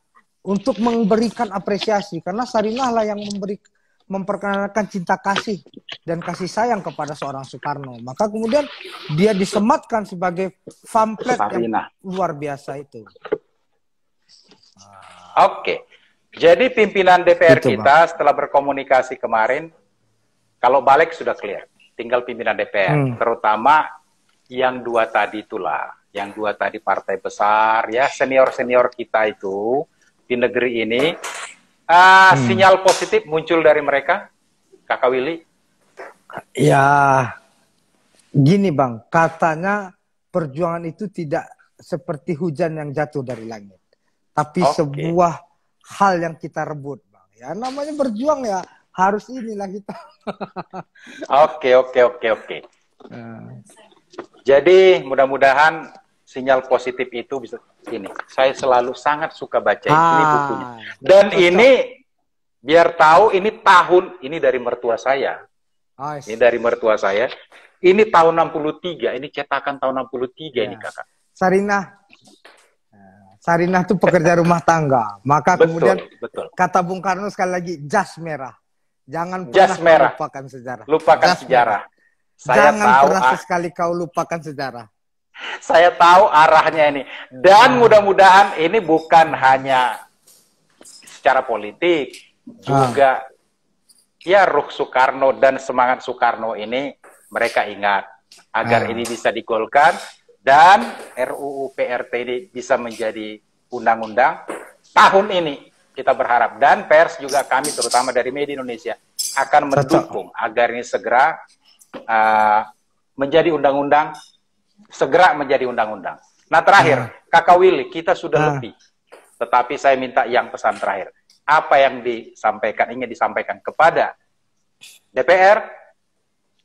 Speaker 3: untuk memberikan apresiasi karena Sarina lah yang memberi memperkenalkan cinta kasih dan kasih sayang kepada seorang Soekarno. Maka kemudian dia disematkan sebagai pamflet yang luar biasa
Speaker 1: itu. Oke. Okay. Jadi pimpinan DPR Betul, kita Bang. setelah berkomunikasi kemarin, kalau balik sudah clear, tinggal pimpinan DPR, hmm. terutama yang dua tadi itulah, yang dua tadi partai besar ya senior senior kita itu di negeri ini, uh, hmm. sinyal positif muncul dari mereka, Kakak Willy.
Speaker 3: Ya, gini Bang, katanya perjuangan itu tidak seperti hujan yang jatuh dari langit, tapi okay. sebuah hal yang kita rebut, Bang. Ya namanya berjuang ya harus inilah kita.
Speaker 1: *laughs* Oke, oke, oke, oke. Ya. Jadi mudah-mudahan sinyal positif itu bisa ini. Saya selalu sangat suka baca ah, ini bukunya. Dan betul. ini biar tahu ini tahun ini dari mertua saya. Ah, ini dari mertua saya. Ini tahun 63, ini cetakan tahun 63 yes. ini Kakak.
Speaker 3: Sarina. Sarinah itu pekerja rumah tangga. Maka betul, kemudian betul. kata Bung Karno sekali lagi jas merah. Jangan jas pernah merah. lupakan
Speaker 1: sejarah. Lupakan jas sejarah.
Speaker 3: Saya Jangan tahu pernah ah. sekali kau lupakan sejarah.
Speaker 1: Saya tahu arahnya ini. Dan hmm. mudah-mudahan ini bukan hanya secara politik juga ah. ya ruh Soekarno dan semangat Soekarno ini mereka ingat agar ah. ini bisa digolkan dan RUU PRT ini bisa menjadi undang-undang tahun ini kita berharap dan pers juga kami terutama dari media Indonesia akan mendukung agar ini segera uh, menjadi undang-undang segera menjadi undang-undang. Nah terakhir nah. Kakak Willy kita sudah nah. lebih tetapi saya minta yang pesan terakhir apa yang disampaikan ingin disampaikan kepada DPR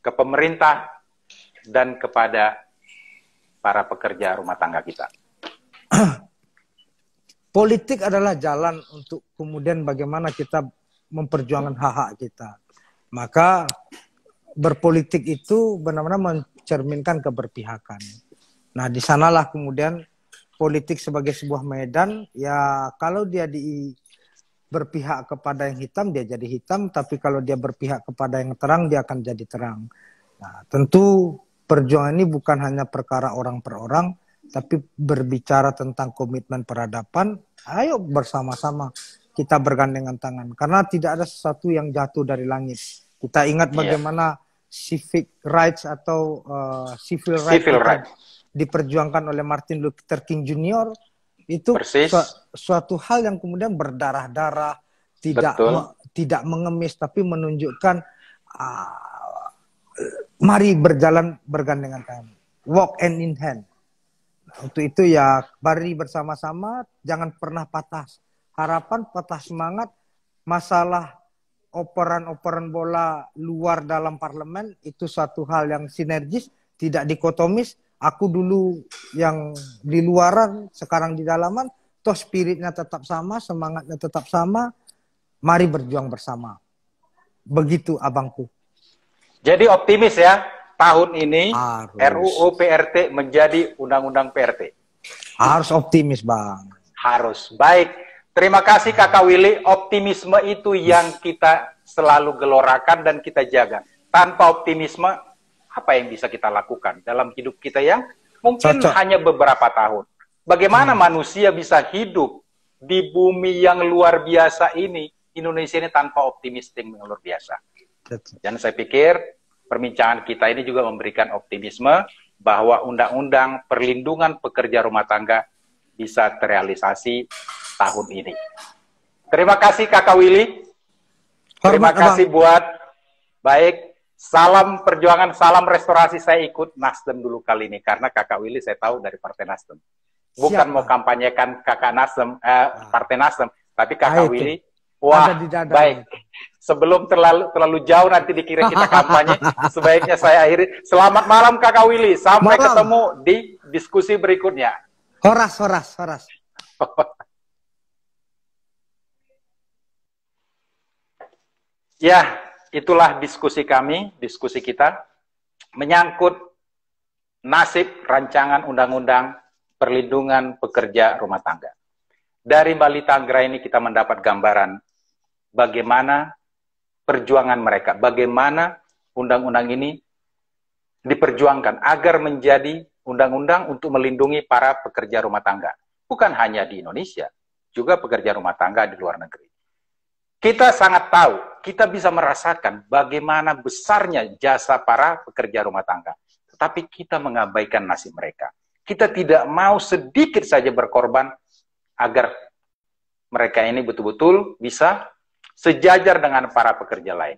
Speaker 1: ke pemerintah dan kepada para pekerja rumah tangga kita?
Speaker 3: *clears throat* Politik adalah jalan untuk kemudian bagaimana kita memperjuangkan hak-hak kita. Maka berpolitik itu benar-benar mencerminkan keberpihakan. Nah, di sanalah kemudian politik sebagai sebuah medan ya kalau dia di berpihak kepada yang hitam dia jadi hitam tapi kalau dia berpihak kepada yang terang dia akan jadi terang. Nah, tentu perjuangan ini bukan hanya perkara orang per orang, tapi berbicara tentang komitmen peradaban. Ayo bersama-sama kita bergandengan tangan karena tidak ada sesuatu yang jatuh dari langit. Kita ingat iya. bagaimana yeah. civic rights atau uh, civil rights right. diperjuangkan oleh Martin Luther King Jr. itu Su suatu hal yang kemudian berdarah-darah, tidak me tidak mengemis tapi menunjukkan uh, mari berjalan bergandengan tangan. Walk and in hand. untuk itu ya mari bersama-sama jangan pernah patah harapan, patah semangat. Masalah operan-operan bola luar dalam parlemen itu satu hal yang sinergis, tidak dikotomis. Aku dulu yang di luaran, sekarang di dalaman, toh spiritnya tetap sama, semangatnya tetap sama. Mari berjuang bersama. Begitu abangku.
Speaker 1: Jadi optimis ya tahun ini Harus. RUU PRT menjadi undang-undang PRT.
Speaker 3: Harus optimis, Bang.
Speaker 1: Harus. Baik. Terima kasih Kakak Willy, optimisme itu yang kita selalu gelorakan dan kita jaga. Tanpa optimisme, apa yang bisa kita lakukan dalam hidup kita yang mungkin Cocok. hanya beberapa tahun? Bagaimana hmm. manusia bisa hidup di bumi yang luar biasa ini, Indonesia ini tanpa optimisme yang luar biasa? Dan saya pikir perbincangan kita ini juga memberikan optimisme bahwa undang-undang perlindungan pekerja rumah tangga bisa terrealisasi tahun ini. Terima kasih Kakak Willy.
Speaker 2: Terima Hormat, kasih buat
Speaker 1: baik salam perjuangan, salam restorasi saya ikut Nasdem dulu kali ini karena Kakak Willy saya tahu dari Partai Nasdem. Bukan Siapa? mau kampanyekan Kakak Nasdem eh, ah. Partai Nasdem, tapi Kakak ya. Willy wah baik sebelum terlalu terlalu jauh nanti dikira kita kampanye, sebaiknya saya akhiri. Selamat malam Kakak Willy, sampai malam. ketemu di diskusi berikutnya.
Speaker 3: Horas, horas, horas.
Speaker 1: *laughs* ya, itulah diskusi kami, diskusi kita menyangkut nasib rancangan undang-undang perlindungan pekerja rumah tangga. Dari Bali Tanggra ini kita mendapat gambaran bagaimana perjuangan mereka. Bagaimana undang-undang ini diperjuangkan agar menjadi undang-undang untuk melindungi para pekerja rumah tangga. Bukan hanya di Indonesia, juga pekerja rumah tangga di luar negeri. Kita sangat tahu, kita bisa merasakan bagaimana besarnya jasa para pekerja rumah tangga. Tetapi kita mengabaikan nasib mereka. Kita tidak mau sedikit saja berkorban agar mereka ini betul-betul bisa sejajar dengan para pekerja lain.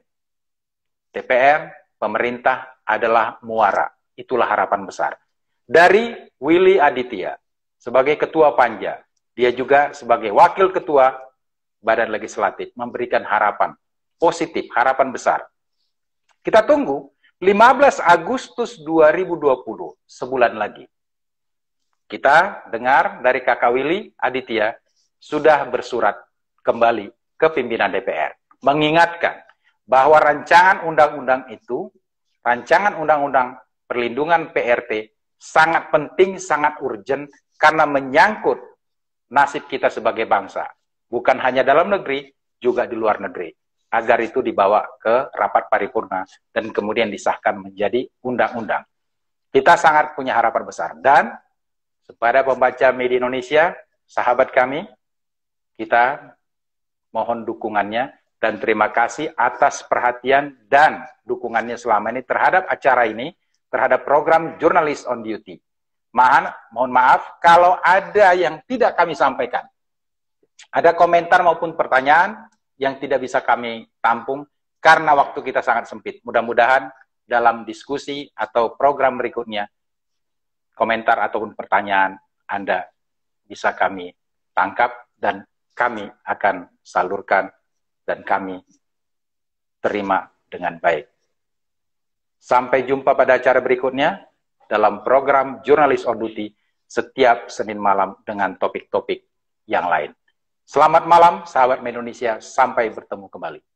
Speaker 1: DPR, pemerintah adalah muara. Itulah harapan besar. Dari Willy Aditya, sebagai Ketua Panja, dia juga sebagai Wakil Ketua Badan Legislatif, memberikan harapan positif, harapan besar. Kita tunggu 15 Agustus 2020, sebulan lagi. Kita dengar dari Kakak Willy Aditya sudah bersurat kembali ke pimpinan DPR. Mengingatkan bahwa rancangan undang-undang itu, rancangan undang-undang perlindungan PRT sangat penting, sangat urgent karena menyangkut nasib kita sebagai bangsa. Bukan hanya dalam negeri, juga di luar negeri. Agar itu dibawa ke rapat paripurna dan kemudian disahkan menjadi undang-undang. Kita sangat punya harapan besar. Dan kepada pembaca media Indonesia, sahabat kami, kita mohon dukungannya dan terima kasih atas perhatian dan dukungannya selama ini terhadap acara ini, terhadap program Journalist on Duty. Mahan, mohon maaf kalau ada yang tidak kami sampaikan. Ada komentar maupun pertanyaan yang tidak bisa kami tampung karena waktu kita sangat sempit. Mudah-mudahan dalam diskusi atau program berikutnya komentar ataupun pertanyaan Anda bisa kami tangkap dan kami akan salurkan dan kami terima dengan baik. Sampai jumpa pada acara berikutnya dalam program Jurnalis on Duty setiap Senin malam dengan topik-topik yang lain. Selamat malam sahabat Indonesia, sampai bertemu kembali.